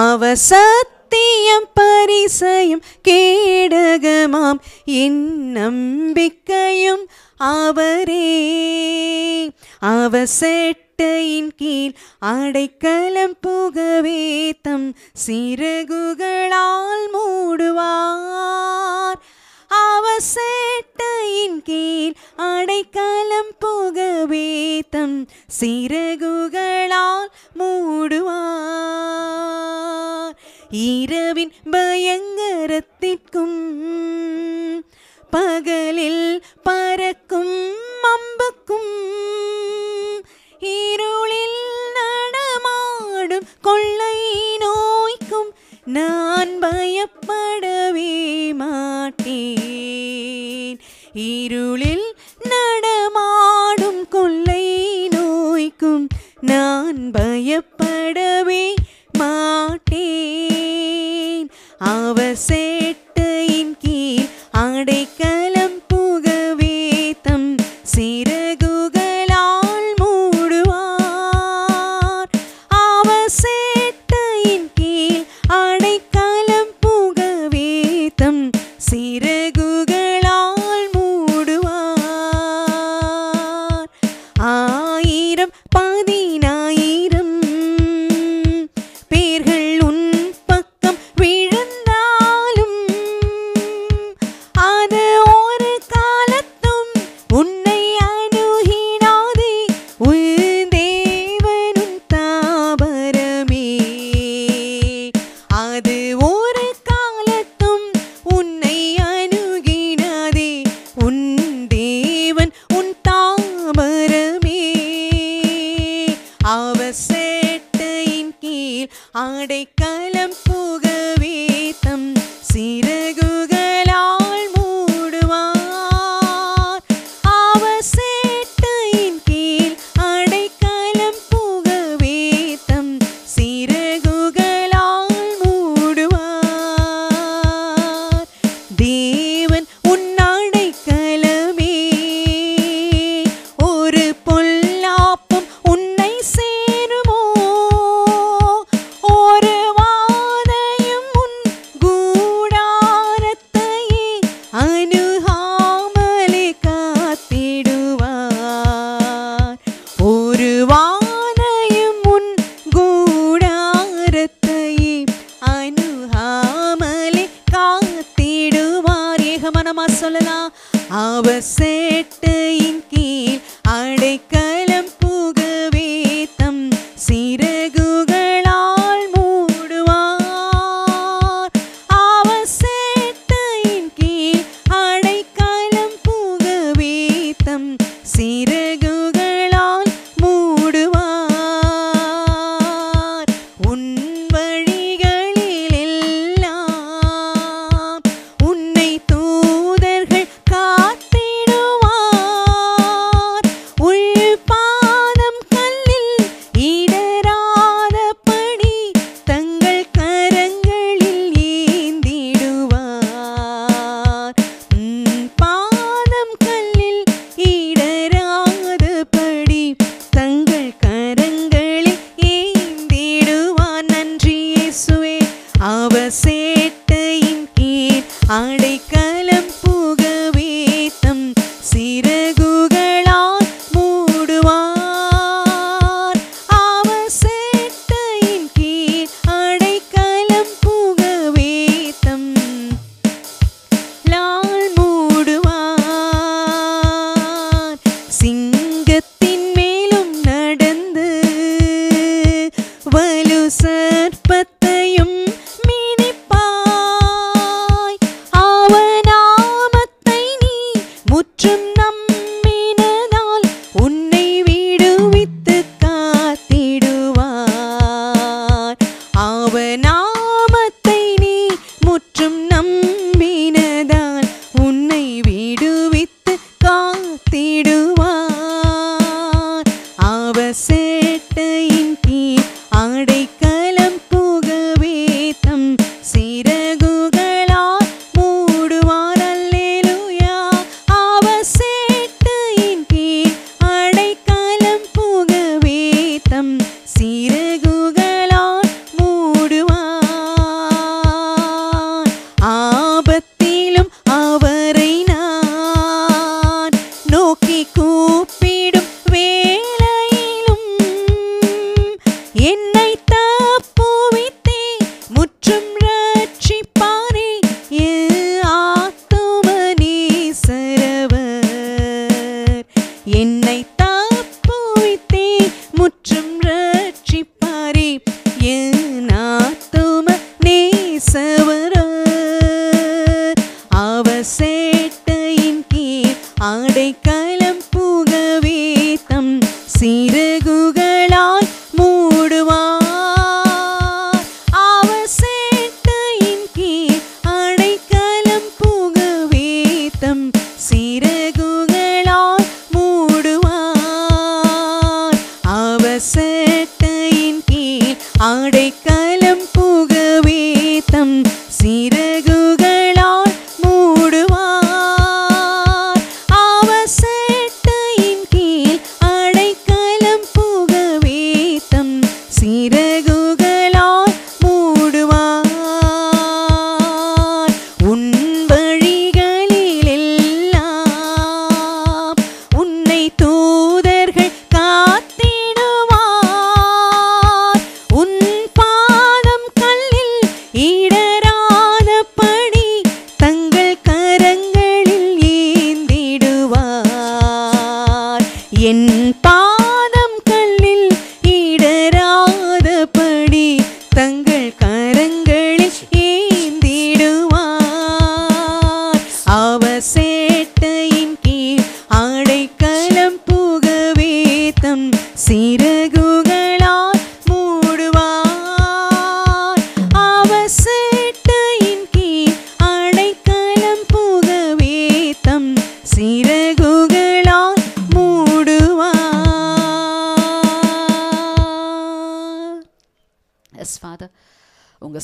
அவ சத்தியம் பரிசயம் கேடகமாம் என் நம்பிக்கையும் அவரே அவ செட்டையின் கீழ் அடைக்கலம் புகவே தம் சிறகுகளால் மூடுவார் அவசேட்டையின் கீழ் அடைக்கலம் போகவே தம் சிறகுகளால் மூடுவார் இரவின் பயங்கரத்திற்கும் பகலில் பறக்கும் அம்புக்கும் இருளில் நடமாடும் கொள்ளை நான் பயப்படவே மாட்டேன் இருளில் நடமாடும் கொள்ளை நோய்க்கும் நான் பயப்படவே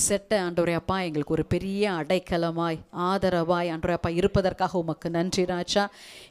செட்டை ஆண்டவரே அப்பா எங்களுக்கு ஒரு பெரிய அடைக்கலமாய் ஆதரவாய் அன்றையப்பா அப்பா இருப்பதற்காக உமக்கு நன்றி ராஜா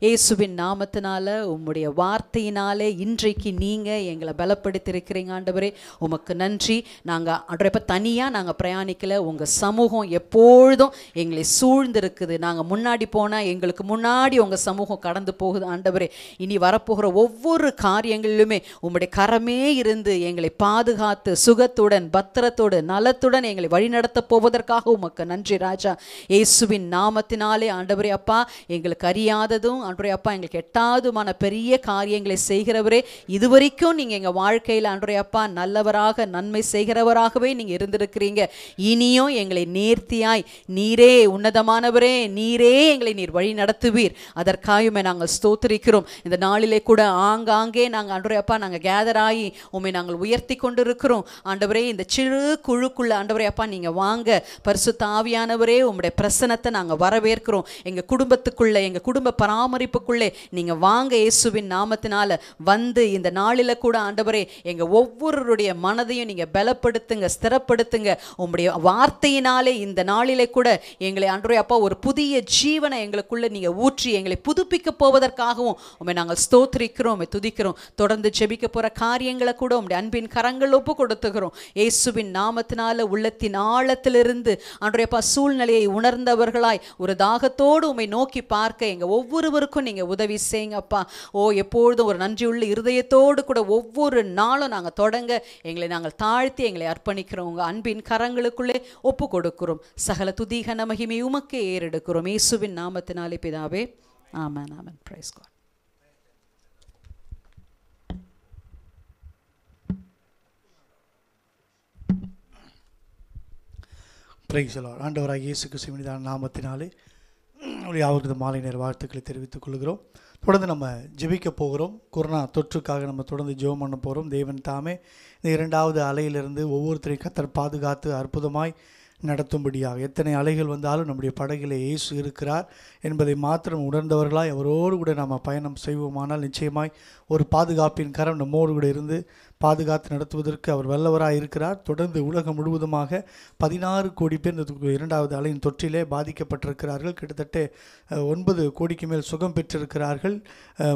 இயேசுவின் நாமத்தினால உம்முடைய வார்த்தையினாலே இன்றைக்கு நீங்கள் எங்களை பலப்படுத்தியிருக்கிறீங்க ஆண்டவரே உமக்கு நன்றி நாங்கள் ஆண்டவரே தனியாக நாங்கள் பிரயாணிக்கல உங்கள் சமூகம் எப்பொழுதும் எங்களை சூழ்ந்திருக்குது நாங்கள் முன்னாடி போனால் எங்களுக்கு முன்னாடி உங்கள் சமூகம் கடந்து போகுது ஆண்டவரே இனி வரப்போகிற ஒவ்வொரு காரியங்களிலுமே உம்முடைய கரமே இருந்து எங்களை பாதுகாத்து சுகத்துடன் பத்திரத்தோடு நலத்துடன் எங்களை வழிநடத்தப் போவதற்காக உமக்கு நன்றி ராஜா இயேசுவின் நாமத்தினாலே ஆண்டவரே அப்பா எங்களுக்கு அறியாததும் ஆண்டவரே அப்பா எங்களுக்கு எட்டாவதுமான பெரிய காரியங்களை செய்கிறவரே இதுவரைக்கும் நீங்கள் எங்கள் வாழ்க்கையில் ஆண்டவரே அப்பா நல்லவராக நன்மை செய்கிறவராகவே நீங்கள் இருந்திருக்கிறீங்க இனியும் எங்களை நேர்த்தியாய் நீரே உன்னதமானவரே நீரே எங்களை நீர் வழி நடத்துவீர் அதற்காயுமே நாங்கள் ஸ்தோத்திரிக்கிறோம் இந்த நாளிலே கூட ஆங்காங்கே நாங்கள் ஆண்டவரே அப்பா நாங்கள் கேதர் ஆகி உண்மை நாங்கள் உயர்த்தி கொண்டிருக்கிறோம் ஆண்டவரே இந்த சிறு குழுக்குள்ள ஆண்டவரே அப்பா நீங்கள் வாங்க பரிசுத்தாவியானவரே உங்களுடைய பிரசனத்தை நாங்கள் வரவேற்கிறோம் எங்கள் குடும்பத்துக்குள்ளே எங்கள் குடும்ப பராமரிப்புக்குள்ளே நீங்கள் வாங்க இயேசுவின் நாமத்தினால வந்து இந்த நாளில் கூட ஆண்டவரே எங்கள் ஒவ்வொருடைய மனதையும் நீங்கள் பலப்படுத்துங்க ஸ்திரப்படுத்துங்க உங்களுடைய வார்த்தையினாலே இந்த நாளிலே கூட எங்களை அன்றைய அப்பா ஒரு புதிய ஜீவனை எங்களுக்குள்ளே நீங்கள் ஊற்றி எங்களை புதுப்பிக்க போவதற்காகவும் உண்மை நாங்கள் ஸ்தோத்திரிக்கிறோம் உண்மை துதிக்கிறோம் தொடர்ந்து ஜெபிக்க போகிற காரியங்களை கூட உங்களுடைய அன்பின் கரங்கள் ஒப்பு கொடுத்துக்கிறோம் இயேசுவின் நாமத்தினால உள்ள உள்ளத்தின் ஆழத்திலிருந்து அன்றைய சூழ்நிலையை உணர்ந்தவர்களாய் ஒரு தாகத்தோடு உண்மை நோக்கி பார்க்க எங்கள் ஒவ்வொருவருக்கும் நீங்கள் உதவி செய்யுங்கப்பா ஓ எப்பொழுதும் ஒரு நன்றியுள்ள இருதயத்தோடு கூட ஒவ்வொரு நாளும் நாங்கள் தொடங்க எங்களை நாங்கள் தாழ்த்தி எங்களை அர்ப்பணிக்கிறோம் உங்கள் அன்பின் கரங்களுக்குள்ளே ஒப்பு கொடுக்கிறோம் சகல துதிகன மகிமை உமக்கே ஏறெடுக்கிறோம் இயேசுவின் நாமத்தினாலே பிதாவே ஆமாம் ஆமாம் பிரைஸ் காட் பிரைசலார் ஆண்டவராக இயேசு கிறிஸ்துவனிதான நாமத்தினாலே அவர்களது மாலை நேர வாழ்த்துக்களை தெரிவித்துக் கொள்கிறோம் தொடர்ந்து நம்ம ஜெபிக்க போகிறோம் கொரோனா தொற்றுக்காக நம்ம தொடர்ந்து ஜெபம் பண்ண போகிறோம் தேவன் தாமே இந்த இரண்டாவது அலையிலிருந்து ஒவ்வொருத்தரையும் கத்தர் பாதுகாத்து அற்புதமாய் நடத்தும்படியாக எத்தனை அலைகள் வந்தாலும் நம்முடைய படகில் இயேசு இருக்கிறார் என்பதை மாத்திரம் உணர்ந்தவர்களாய் அவரோடு கூட நாம் பயணம் செய்வோமானால் நிச்சயமாய் ஒரு பாதுகாப்பின் கரம் நம்மோடு கூட இருந்து பாதுகாத்து நடத்துவதற்கு அவர் வல்லவராக இருக்கிறார் தொடர்ந்து உலகம் முழுவதுமாக பதினாறு கோடி பேர் இந்த இரண்டாவது அலையின் தொற்றிலே பாதிக்கப்பட்டிருக்கிறார்கள் கிட்டத்தட்ட ஒன்பது கோடிக்கு மேல் சுகம் பெற்றிருக்கிறார்கள்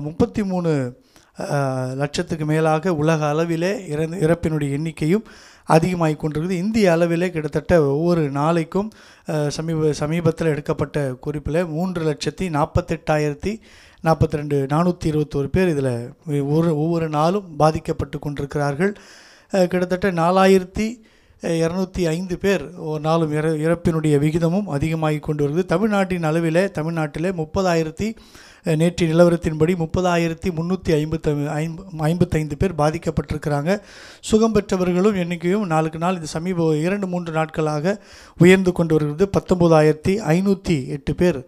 முப்பத்தி மூணு லட்சத்துக்கு மேலாக உலக அளவிலே இறந்து இறப்பினுடைய எண்ணிக்கையும் அதிகமாகி கொண்டிருக்குது இந்திய அளவிலே கிட்டத்தட்ட ஒவ்வொரு நாளைக்கும் சமீப சமீபத்தில் எடுக்கப்பட்ட குறிப்பில் மூன்று லட்சத்தி நாற்பத்தெட்டாயிரத்தி நாற்பத்தி ரெண்டு நானூற்றி இருபத்தோரு பேர் இதில் ஒவ்வொரு ஒவ்வொரு நாளும் பாதிக்கப்பட்டு கொண்டிருக்கிறார்கள் கிட்டத்தட்ட நாலாயிரத்தி இரநூத்தி ஐந்து பேர் ஒரு நாளும் இற இறப்பினுடைய விகிதமும் அதிகமாகி கொண்டு வருது தமிழ்நாட்டின் அளவில் தமிழ்நாட்டில் முப்பதாயிரத்தி நேற்று நிலவரத்தின்படி முப்பதாயிரத்தி முந்நூற்றி ஐம்பத்தி ஐம்ப ஐம்பத்தைந்து பேர் பாதிக்கப்பட்டிருக்கிறாங்க சுகம் பெற்றவர்களும் எண்ணிக்கையும் நாளுக்கு நாள் இந்த சமீப இரண்டு மூன்று நாட்களாக உயர்ந்து கொண்டு வருகிறது பத்தொம்போதாயிரத்தி ஐநூற்றி எட்டு பேர்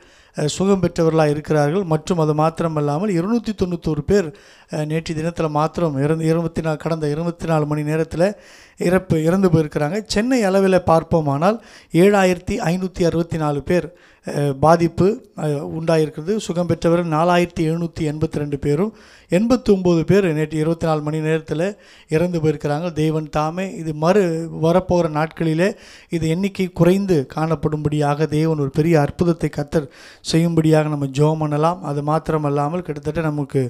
சுகம் பெற்றவர்களாக இருக்கிறார்கள் மற்றும் அது மாத்திரமல்லாமல் இருநூற்றி தொண்ணூற்றோரு பேர் நேற்று தினத்தில் மாத்திரம் இறந்து இருபத்தி நாலு கடந்த இருபத்தி நாலு மணி நேரத்தில் இறப்பு இறந்து போயிருக்கிறாங்க சென்னை அளவில் பார்ப்போமானால் ஏழாயிரத்தி ஐநூற்றி அறுபத்தி நாலு பேர் பாதிப்பு உண்டாயிருக்கிறது சுகம் பெற்றவர் நாலாயிரத்தி எழுநூற்றி எண்பத்தி ரெண்டு பேரும் எண்பத்தி ஒம்பது பேர் நேற்று இருபத்தி நாலு மணி நேரத்தில் இறந்து போயிருக்கிறாங்க தெய்வன் தாமே இது மறு வரப்போகிற நாட்களிலே இது எண்ணிக்கை குறைந்து காணப்படும்படியாக தெய்வன் ஒரு பெரிய அற்புதத்தை கத்தர் செய்யும்படியாக நம்ம ஜோம் பண்ணலாம் அது மாத்திரமல்லாமல் கிட்டத்தட்ட நமக்கு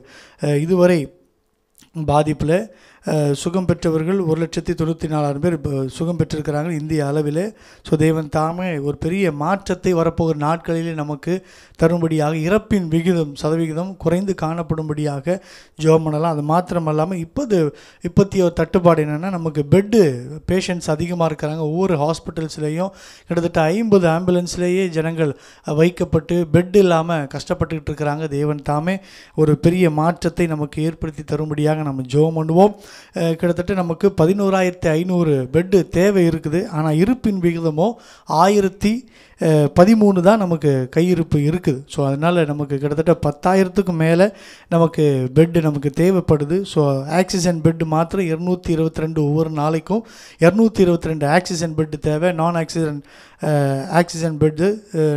இதுவரை pray பாதிப்பில் சுகம் பெற்றவர்கள் ஒரு லட்சத்தி தொண்ணூற்றி நாலாயிரம் பேர் சுகம் பெற்றிருக்கிறாங்க இந்திய அளவில் ஸோ தெய்வன் தாமே ஒரு பெரிய மாற்றத்தை வரப்போகிற நாட்களிலே நமக்கு தரும்படியாக இறப்பின் விகிதம் சதவிகிதம் குறைந்து காணப்படும்படியாக ஜோம் பண்ணலாம் அது மாத்திரம் இல்லாமல் இப்போது இப்போத்திய தட்டுப்பாடு என்னென்னா நமக்கு பெட்டு பேஷண்ட்ஸ் அதிகமாக இருக்கிறாங்க ஒவ்வொரு ஹாஸ்பிட்டல்ஸ்லேயும் கிட்டத்தட்ட ஐம்பது ஆம்புலன்ஸ்லேயே ஜனங்கள் வைக்கப்பட்டு பெட் இல்லாமல் கஷ்டப்பட்டுக்கிட்டு இருக்கிறாங்க தேவன் தாமே ஒரு பெரிய மாற்றத்தை நமக்கு ஏற்படுத்தி தரும்படியாக நம்ம ஜோம் பண்ணுவோம் கிட்டத்தட்ட நமக்கு பதினோராயிரத்தி ஐநூறு பெட்டு தேவை இருக்குது ஆனால் இருப்பின் விகிதமோ ஆயிரத்தி பதிமூணு தான் நமக்கு கையிருப்பு இருக்குது ஸோ அதனால் நமக்கு கிட்டத்தட்ட பத்தாயிரத்துக்கு மேலே நமக்கு பெட்டு நமக்கு தேவைப்படுது ஸோ ஆக்சிஜன் பெட்டு மாத்திரம் இரநூத்தி இருபத்தி ரெண்டு ஒவ்வொரு நாளைக்கும் இரநூத்தி இருபத்தி ரெண்டு ஆக்சிஜன் பெட்டு தேவை நான் ஆக்சிஜன் ஆக்சிஜன் பெட்டு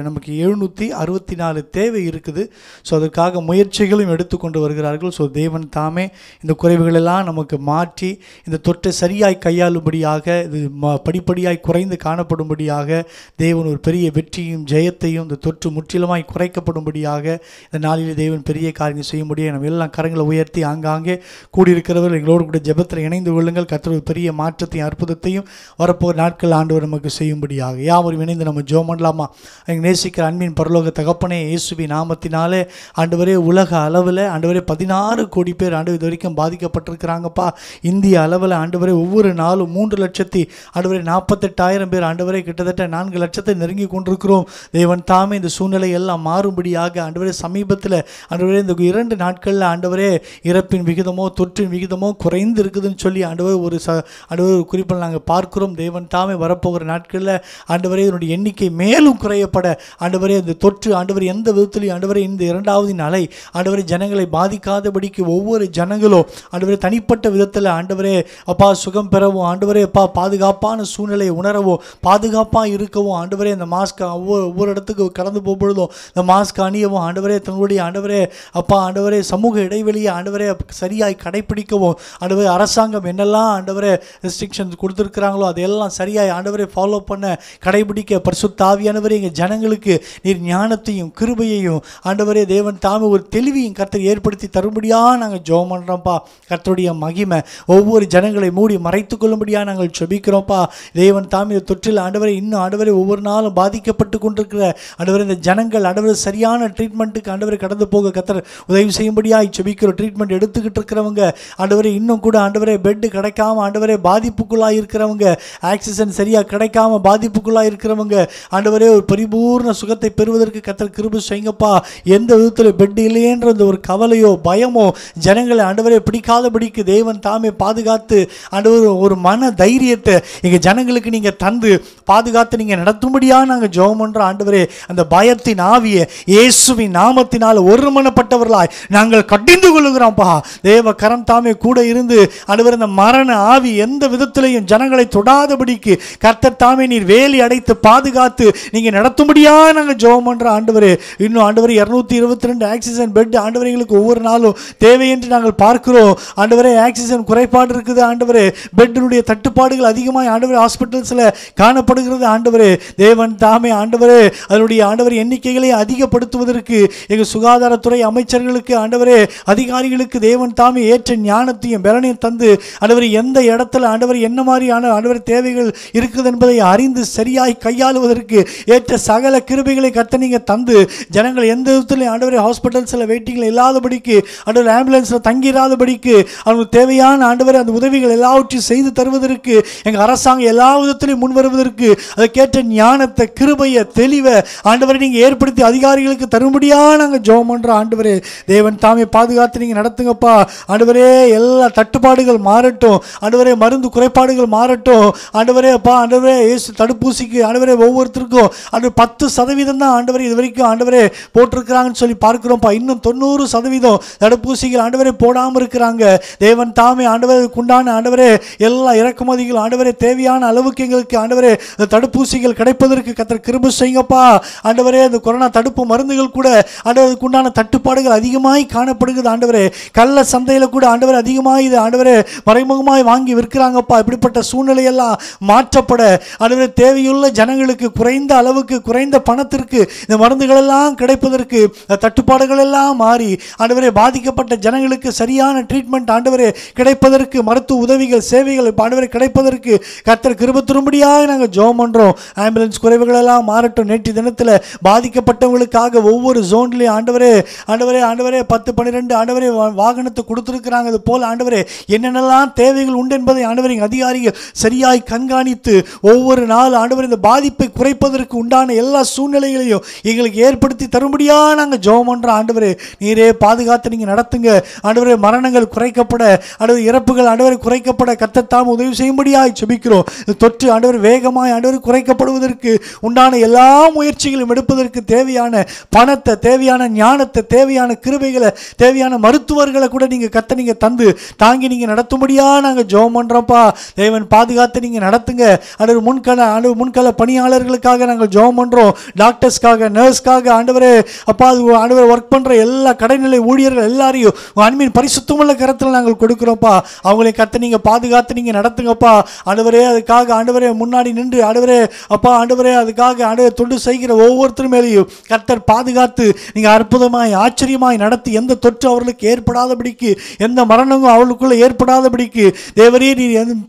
நமக்கு எழுநூற்றி அறுபத்தி நாலு தேவை இருக்குது ஸோ அதற்காக முயற்சிகளும் எடுத்துக்கொண்டு வருகிறார்கள் ஸோ தேவன் தாமே இந்த குறைவுகளெல்லாம் நமக்கு மாற்றி இந்த தொற்றை சரியாய் கையாளும்படியாக இது படிப்படியாய் குறைந்து காணப்படும்படியாக தேவன் ஒரு பெரிய பெரிய வெற்றியும் ஜெயத்தையும் இந்த தொற்று முற்றிலுமாய் குறைக்கப்படும்படியாக இந்த நாளில் தேவன் பெரிய காரியங்கள் செய்ய முடியும் நம்ம எல்லாம் கரங்களை உயர்த்தி ஆங்காங்கே கூடியிருக்கிறவர்கள் எங்களோடு கூட ஜபத்தில் இணைந்து கொள்ளுங்கள் கத்தர் பெரிய மாற்றத்தையும் அற்புதத்தையும் வரப்போகிற நாட்கள் ஆண்டவர் நமக்கு செய்யும்படியாக யாவரும் இணைந்து நம்ம ஜோ பண்ணலாமா எங்கள் நேசிக்கிற அன்பின் பரலோக தகப்பனே இயேசுபி நாமத்தினாலே ஆண்டவரே உலக அளவில் ஆண்டவரே பதினாறு கோடி பேர் ஆண்டு இது வரைக்கும் பாதிக்கப்பட்டிருக்கிறாங்கப்பா இந்திய அளவில் ஆண்டவரே ஒவ்வொரு நாளும் மூன்று லட்சத்தி ஆண்டு வரை நாற்பத்தெட்டாயிரம் பேர் ஆண்டு வரை கிட்டத்தட்ட நான்கு லட்சத்தை நெருங்கி கொண்டிருக்கிறோம் தேவன் தாமே இந்த சூழ்நிலை எல்லாம் மாறும்படியாக அன்றுவரே சமீபத்தில் அன்றுவரே இந்த இரண்டு நாட்களில் ஆண்டவரே இறப்பின் விகிதமோ தொற்றின் விகிதமோ குறைந்து இருக்குதுன்னு சொல்லி ஆண்டவர் ஒரு ச ஆண்டவர் குறிப்பில் நாங்கள் பார்க்கிறோம் தேவன் தாமே வரப்போகிற நாட்களில் ஆண்டவரே இதனுடைய எண்ணிக்கை மேலும் குறையப்பட ஆண்டவரே அந்த தொற்று ஆண்டவர் எந்த விதத்திலையும் ஆண்டவரே இந்த இரண்டாவது நாளை ஆண்டவரே ஜனங்களை பாதிக்காதபடிக்கு ஒவ்வொரு ஜனங்களோ ஆண்டவரே தனிப்பட்ட விதத்தில் ஆண்டவரே அப்பா சுகம் பெறவும் ஆண்டவரே அப்பா பாதுகாப்பான சூழ்நிலையை உணரவும் பாதுகாப்பாக இருக்கவும் ஆண்டவரே இந்த மா மாஸ்க் ஒவ்வொரு ஒவ்வொரு இடத்துக்கு கடந்து போகும்பொழுதும் இந்த மாஸ்க் அணியவும் ஆண்டவரே தங்களுடைய ஆண்டவரே அப்பா ஆண்டவரே சமூக இடைவெளியை ஆண்டவரே சரியாய் கடைபிடிக்கவும் ஆண்டவரே அரசாங்கம் என்னெல்லாம் ஆண்டவரே ரெஸ்ட்ரிக்ஷன்ஸ் கொடுத்துருக்குறாங்களோ அதையெல்லாம் சரியாய் ஆண்டவரே ஃபாலோ பண்ண கடைபிடிக்க பரிசு தாவியானவரே எங்கள் ஜனங்களுக்கு நீர் ஞானத்தையும் கிருபையையும் ஆண்டவரே தேவன் தாமே ஒரு தெளிவையும் கர்த்தர் ஏற்படுத்தி தரும்படியாக நாங்கள் ஜோம் பண்ணுறோம்ப்பா கர்த்தருடைய மகிமை ஒவ்வொரு ஜனங்களை மூடி மறைத்து கொள்ளும்படியாக நாங்கள் செபிக்கிறோம்ப்பா தேவன் தாமே தொற்றில் ஆண்டவரை இன்னும் ஆண்டவரை ஒவ்வொரு நாளும் பாதி பாதிக்கப்பட்டு கொண்டிருக்கிற ஆண்டவர் இந்த ஜனங்கள் ஆண்டவர் சரியான ட்ரீட்மெண்ட்டுக்கு ஆண்டவர் கடந்து போக கத்தர் உதவி செய்யும்படியாக செபிக்கிற ட்ரீட்மெண்ட் எடுத்துக்கிட்டு இருக்கிறவங்க ஆண்டவரை இன்னும் கூட ஆண்டவரே பெட்டு கிடைக்காம ஆண்டவரே பாதிப்புக்குள்ளாக இருக்கிறவங்க ஆக்சிஜன் சரியாக கிடைக்காம பாதிப்புக்குள்ளாக இருக்கிறவங்க ஆண்டவரே ஒரு பரிபூர்ண சுகத்தை பெறுவதற்கு கத்தர் கிருபு செய்யுங்கப்பா எந்த விதத்தில் பெட் இல்லையன்ற அந்த ஒரு கவலையோ பயமோ ஜனங்களை ஆண்டவரே பிடிக்காதபடிக்கு தேவன் தாமே பாதுகாத்து ஆண்டவர் ஒரு மன தைரியத்தை எங்கள் ஜனங்களுக்கு நீங்கள் தந்து பாதுகாத்து நீங்கள் நடத்தும்படியாக நாங்கள் நாங்கள் ஜெபம் பண்ணுற ஆண்டவரே அந்த பயத்தின் ஆவியை இயேசுவின் நாமத்தினால் ஒருமனப்பட்டவர்களாய் நாங்கள் கடிந்து கொள்ளுகிறோம்ப்பா தேவ கரம் தாமே கூட இருந்து ஆண்டவர் அந்த மரண ஆவி எந்த விதத்திலையும் ஜனங்களை தொடாதபடிக்கு கர்த்தர் தாமே நீர் வேலி அடைத்து பாதுகாத்து நீங்கள் நடத்தும்படியாக நாங்கள் ஜெபம் பண்ணுற ஆண்டவர் இன்னும் ஆண்டவர் இரநூத்தி இருபத்தி ரெண்டு ஆக்சிஜன் பெட் ஆண்டவரைகளுக்கு ஒவ்வொரு நாளும் தேவை என்று நாங்கள் பார்க்கிறோம் ஆண்டவரே ஆக்சிஜன் குறைபாடு இருக்குது ஆண்டவரே பெட்டினுடைய தட்டுப்பாடுகள் அதிகமாக ஆண்டவர் ஹாஸ்பிட்டல்ஸில் காணப்படுகிறது ஆண்டவரே தேவன் ஆமை ஆண்டவரே அதனுடைய ஆண்டவர் எண்ணிக்கைகளை அதிகப்படுத்துவதற்கு எங்கள் சுகாதாரத்துறை அமைச்சர்களுக்கு ஆண்டவரே அதிகாரிகளுக்கு தேவன் தாமே ஏற்ற ஞானத்தையும் பலனையும் தந்து ஆண்டவர் எந்த இடத்துல ஆண்டவர் என்ன மாதிரியான ஆண்டவர் தேவைகள் இருக்குது என்பதை அறிந்து சரியாய் கையாளுவதற்கு ஏற்ற சகல கிருபிகளை கத்த நீங்கள் தந்து ஜனங்கள் எந்த விதத்துலையும் ஆண்டவரை ஹாஸ்பிட்டல்ஸில் வெயிட்டிங்கில் இல்லாதபடிக்கு ஆண்டவர் ஆம்புலன்ஸில் தங்கிடாதபடிக்கு அவங்களுக்கு தேவையான ஆண்டவரை அந்த உதவிகள் எல்லாவற்றையும் செய்து தருவதற்கு எங்கள் அரசாங்கம் எல்லா விதத்திலையும் முன்வருவதற்கு கேட்ட ஞானத்தை கிருபையை தெளிவை ஆண்டவரை நீங்கள் ஏற்படுத்தி அதிகாரிகளுக்கு தரும்படியாக நாங்கள் ஜோம் பண்ணுற ஆண்டவரே தேவன் தாமே பாதுகாத்து நீங்கள் நடத்துங்கப்பா ஆண்டவரே எல்லா தட்டுப்பாடுகள் மாறட்டும் ஆண்டவரே மருந்து குறைபாடுகள் மாறட்டும் ஆண்டவரே அப்பா ஆண்டவரே இயேசு தடுப்பூசிக்கு ஆண்டவரே ஒவ்வொருத்தருக்கும் ஆண்டு பத்து சதவீதம் தான் ஆண்டவரே இது வரைக்கும் ஆண்டவரே போட்டிருக்கிறாங்கன்னு சொல்லி பார்க்குறோம்ப்பா இன்னும் தொண்ணூறு சதவீதம் தடுப்பூசிகள் ஆண்டவரே போடாமல் இருக்கிறாங்க தேவன் தாமே ஆண்டவருக்கு உண்டான ஆண்டவரே எல்லா இறக்குமதிகள் ஆண்டவரே தேவையான அளவுக்கு எங்களுக்கு ஆண்டவரே தடுப்பூசிகள் கிடைப்பதற்கு கத்த கத்தர் கிருபு செய்யுங்கப்பா ஆண்டவரே அந்த கொரோனா தடுப்பு மருந்துகள் கூட ஆண்டவருக்கு உண்டான தட்டுப்பாடுகள் அதிகமாய் காணப்படுகிறது ஆண்டவரே கள்ள சந்தையில் கூட ஆண்டவர் அதிகமாக இது ஆண்டவரே மறைமுகமாய் வாங்கி விற்கிறாங்கப்பா இப்படிப்பட்ட சூழ்நிலையெல்லாம் மாற்றப்பட ஆண்டவரே தேவையுள்ள ஜனங்களுக்கு குறைந்த அளவுக்கு குறைந்த பணத்திற்கு இந்த மருந்துகள் எல்லாம் கிடைப்பதற்கு தட்டுப்பாடுகள் எல்லாம் மாறி ஆண்டவரே பாதிக்கப்பட்ட ஜனங்களுக்கு சரியான ட்ரீட்மெண்ட் ஆண்டவரே கிடைப்பதற்கு மருத்துவ உதவிகள் சேவைகள் ஆண்டவரே கிடைப்பதற்கு கத்தர் கிருபத்திரும்படியாக நாங்கள் ஜோம் பண்ணுறோம் ஆம்புலன்ஸ் குறைவுகள் சூழலாக மாறட்டும் நேற்று தினத்தில் பாதிக்கப்பட்டவங்களுக்காக ஒவ்வொரு ஜோன்லேயும் ஆண்டவரே ஆண்டவரே ஆண்டவரே பத்து பன்னிரெண்டு ஆண்டவரே வாகனத்தை கொடுத்துருக்குறாங்க அது போல் ஆண்டவரே என்னென்னலாம் தேவைகள் உண்டு என்பதை ஆண்டவரின் அதிகாரிகள் சரியாய் கண்காணித்து ஒவ்வொரு நாள் ஆண்டவர் இந்த பாதிப்பை குறைப்பதற்கு உண்டான எல்லா சூழ்நிலைகளையும் எங்களுக்கு ஏற்படுத்தி தரும்படியாக நாங்கள் ஜோம் பண்ணுற ஆண்டவரே நீரே பாதுகாத்து நீங்கள் நடத்துங்க ஆண்டவரே மரணங்கள் குறைக்கப்பட அல்லது இறப்புகள் ஆண்டவரை குறைக்கப்பட கத்தத்தாம் உதவி செய்யும்படியாக செபிக்கிறோம் தொற்று ஆண்டவர் வேகமாய் ஆண்டவர் குறைக்கப்படுவதற்கு உண்டான எல்லா முயற்சிகளும் எடுப்பதற்கு தேவையான பணத்தை தேவையான ஞானத்தை தேவையான கிருபைகளை தேவையான மருத்துவர்களை கூட நீங்கள் கத்த நீங்கள் தந்து தாங்கி நீங்கள் நடத்தும்படியாக நாங்கள் ஜோம் பண்ணுறோம்ப்பா தேவன் பாதுகாத்து நீங்கள் நடத்துங்க அல்லது முன்கள அன்று முன்கள பணியாளர்களுக்காக நாங்கள் ஜோம் பண்ணுறோம் டாக்டர்ஸ்க்காக நர்ஸ்க்காக ஆண்டவரே அப்பா அது ஆண்டவர் ஒர்க் பண்ணுற எல்லா கடைநிலை ஊழியர்கள் எல்லாரையும் அன்பின் பரிசுத்தமுள்ள கரத்தில் நாங்கள் கொடுக்குறோம்ப்பா அவங்களை கத்த நீங்கள் பாதுகாத்து நீங்கள் நடத்துங்கப்பா ஆண்டவரே அதுக்காக ஆண்டவரே முன்னாடி நின்று ஆண்டவரே அப்பா ஆண்டவரே அது அதற்காக அடைய தொண்டு செய்கிற ஒவ்வொருத்தரும் மேலேயும் கர்த்தர் பாதுகாத்து நீங்கள் அற்புதமாய் ஆச்சரியமாய் நடத்தி எந்த தொற்று அவர்களுக்கு ஏற்படாதபடிக்கு எந்த மரணமும் அவளுக்குள்ளே ஏற்படாதபடிக்கு தேவரே நீ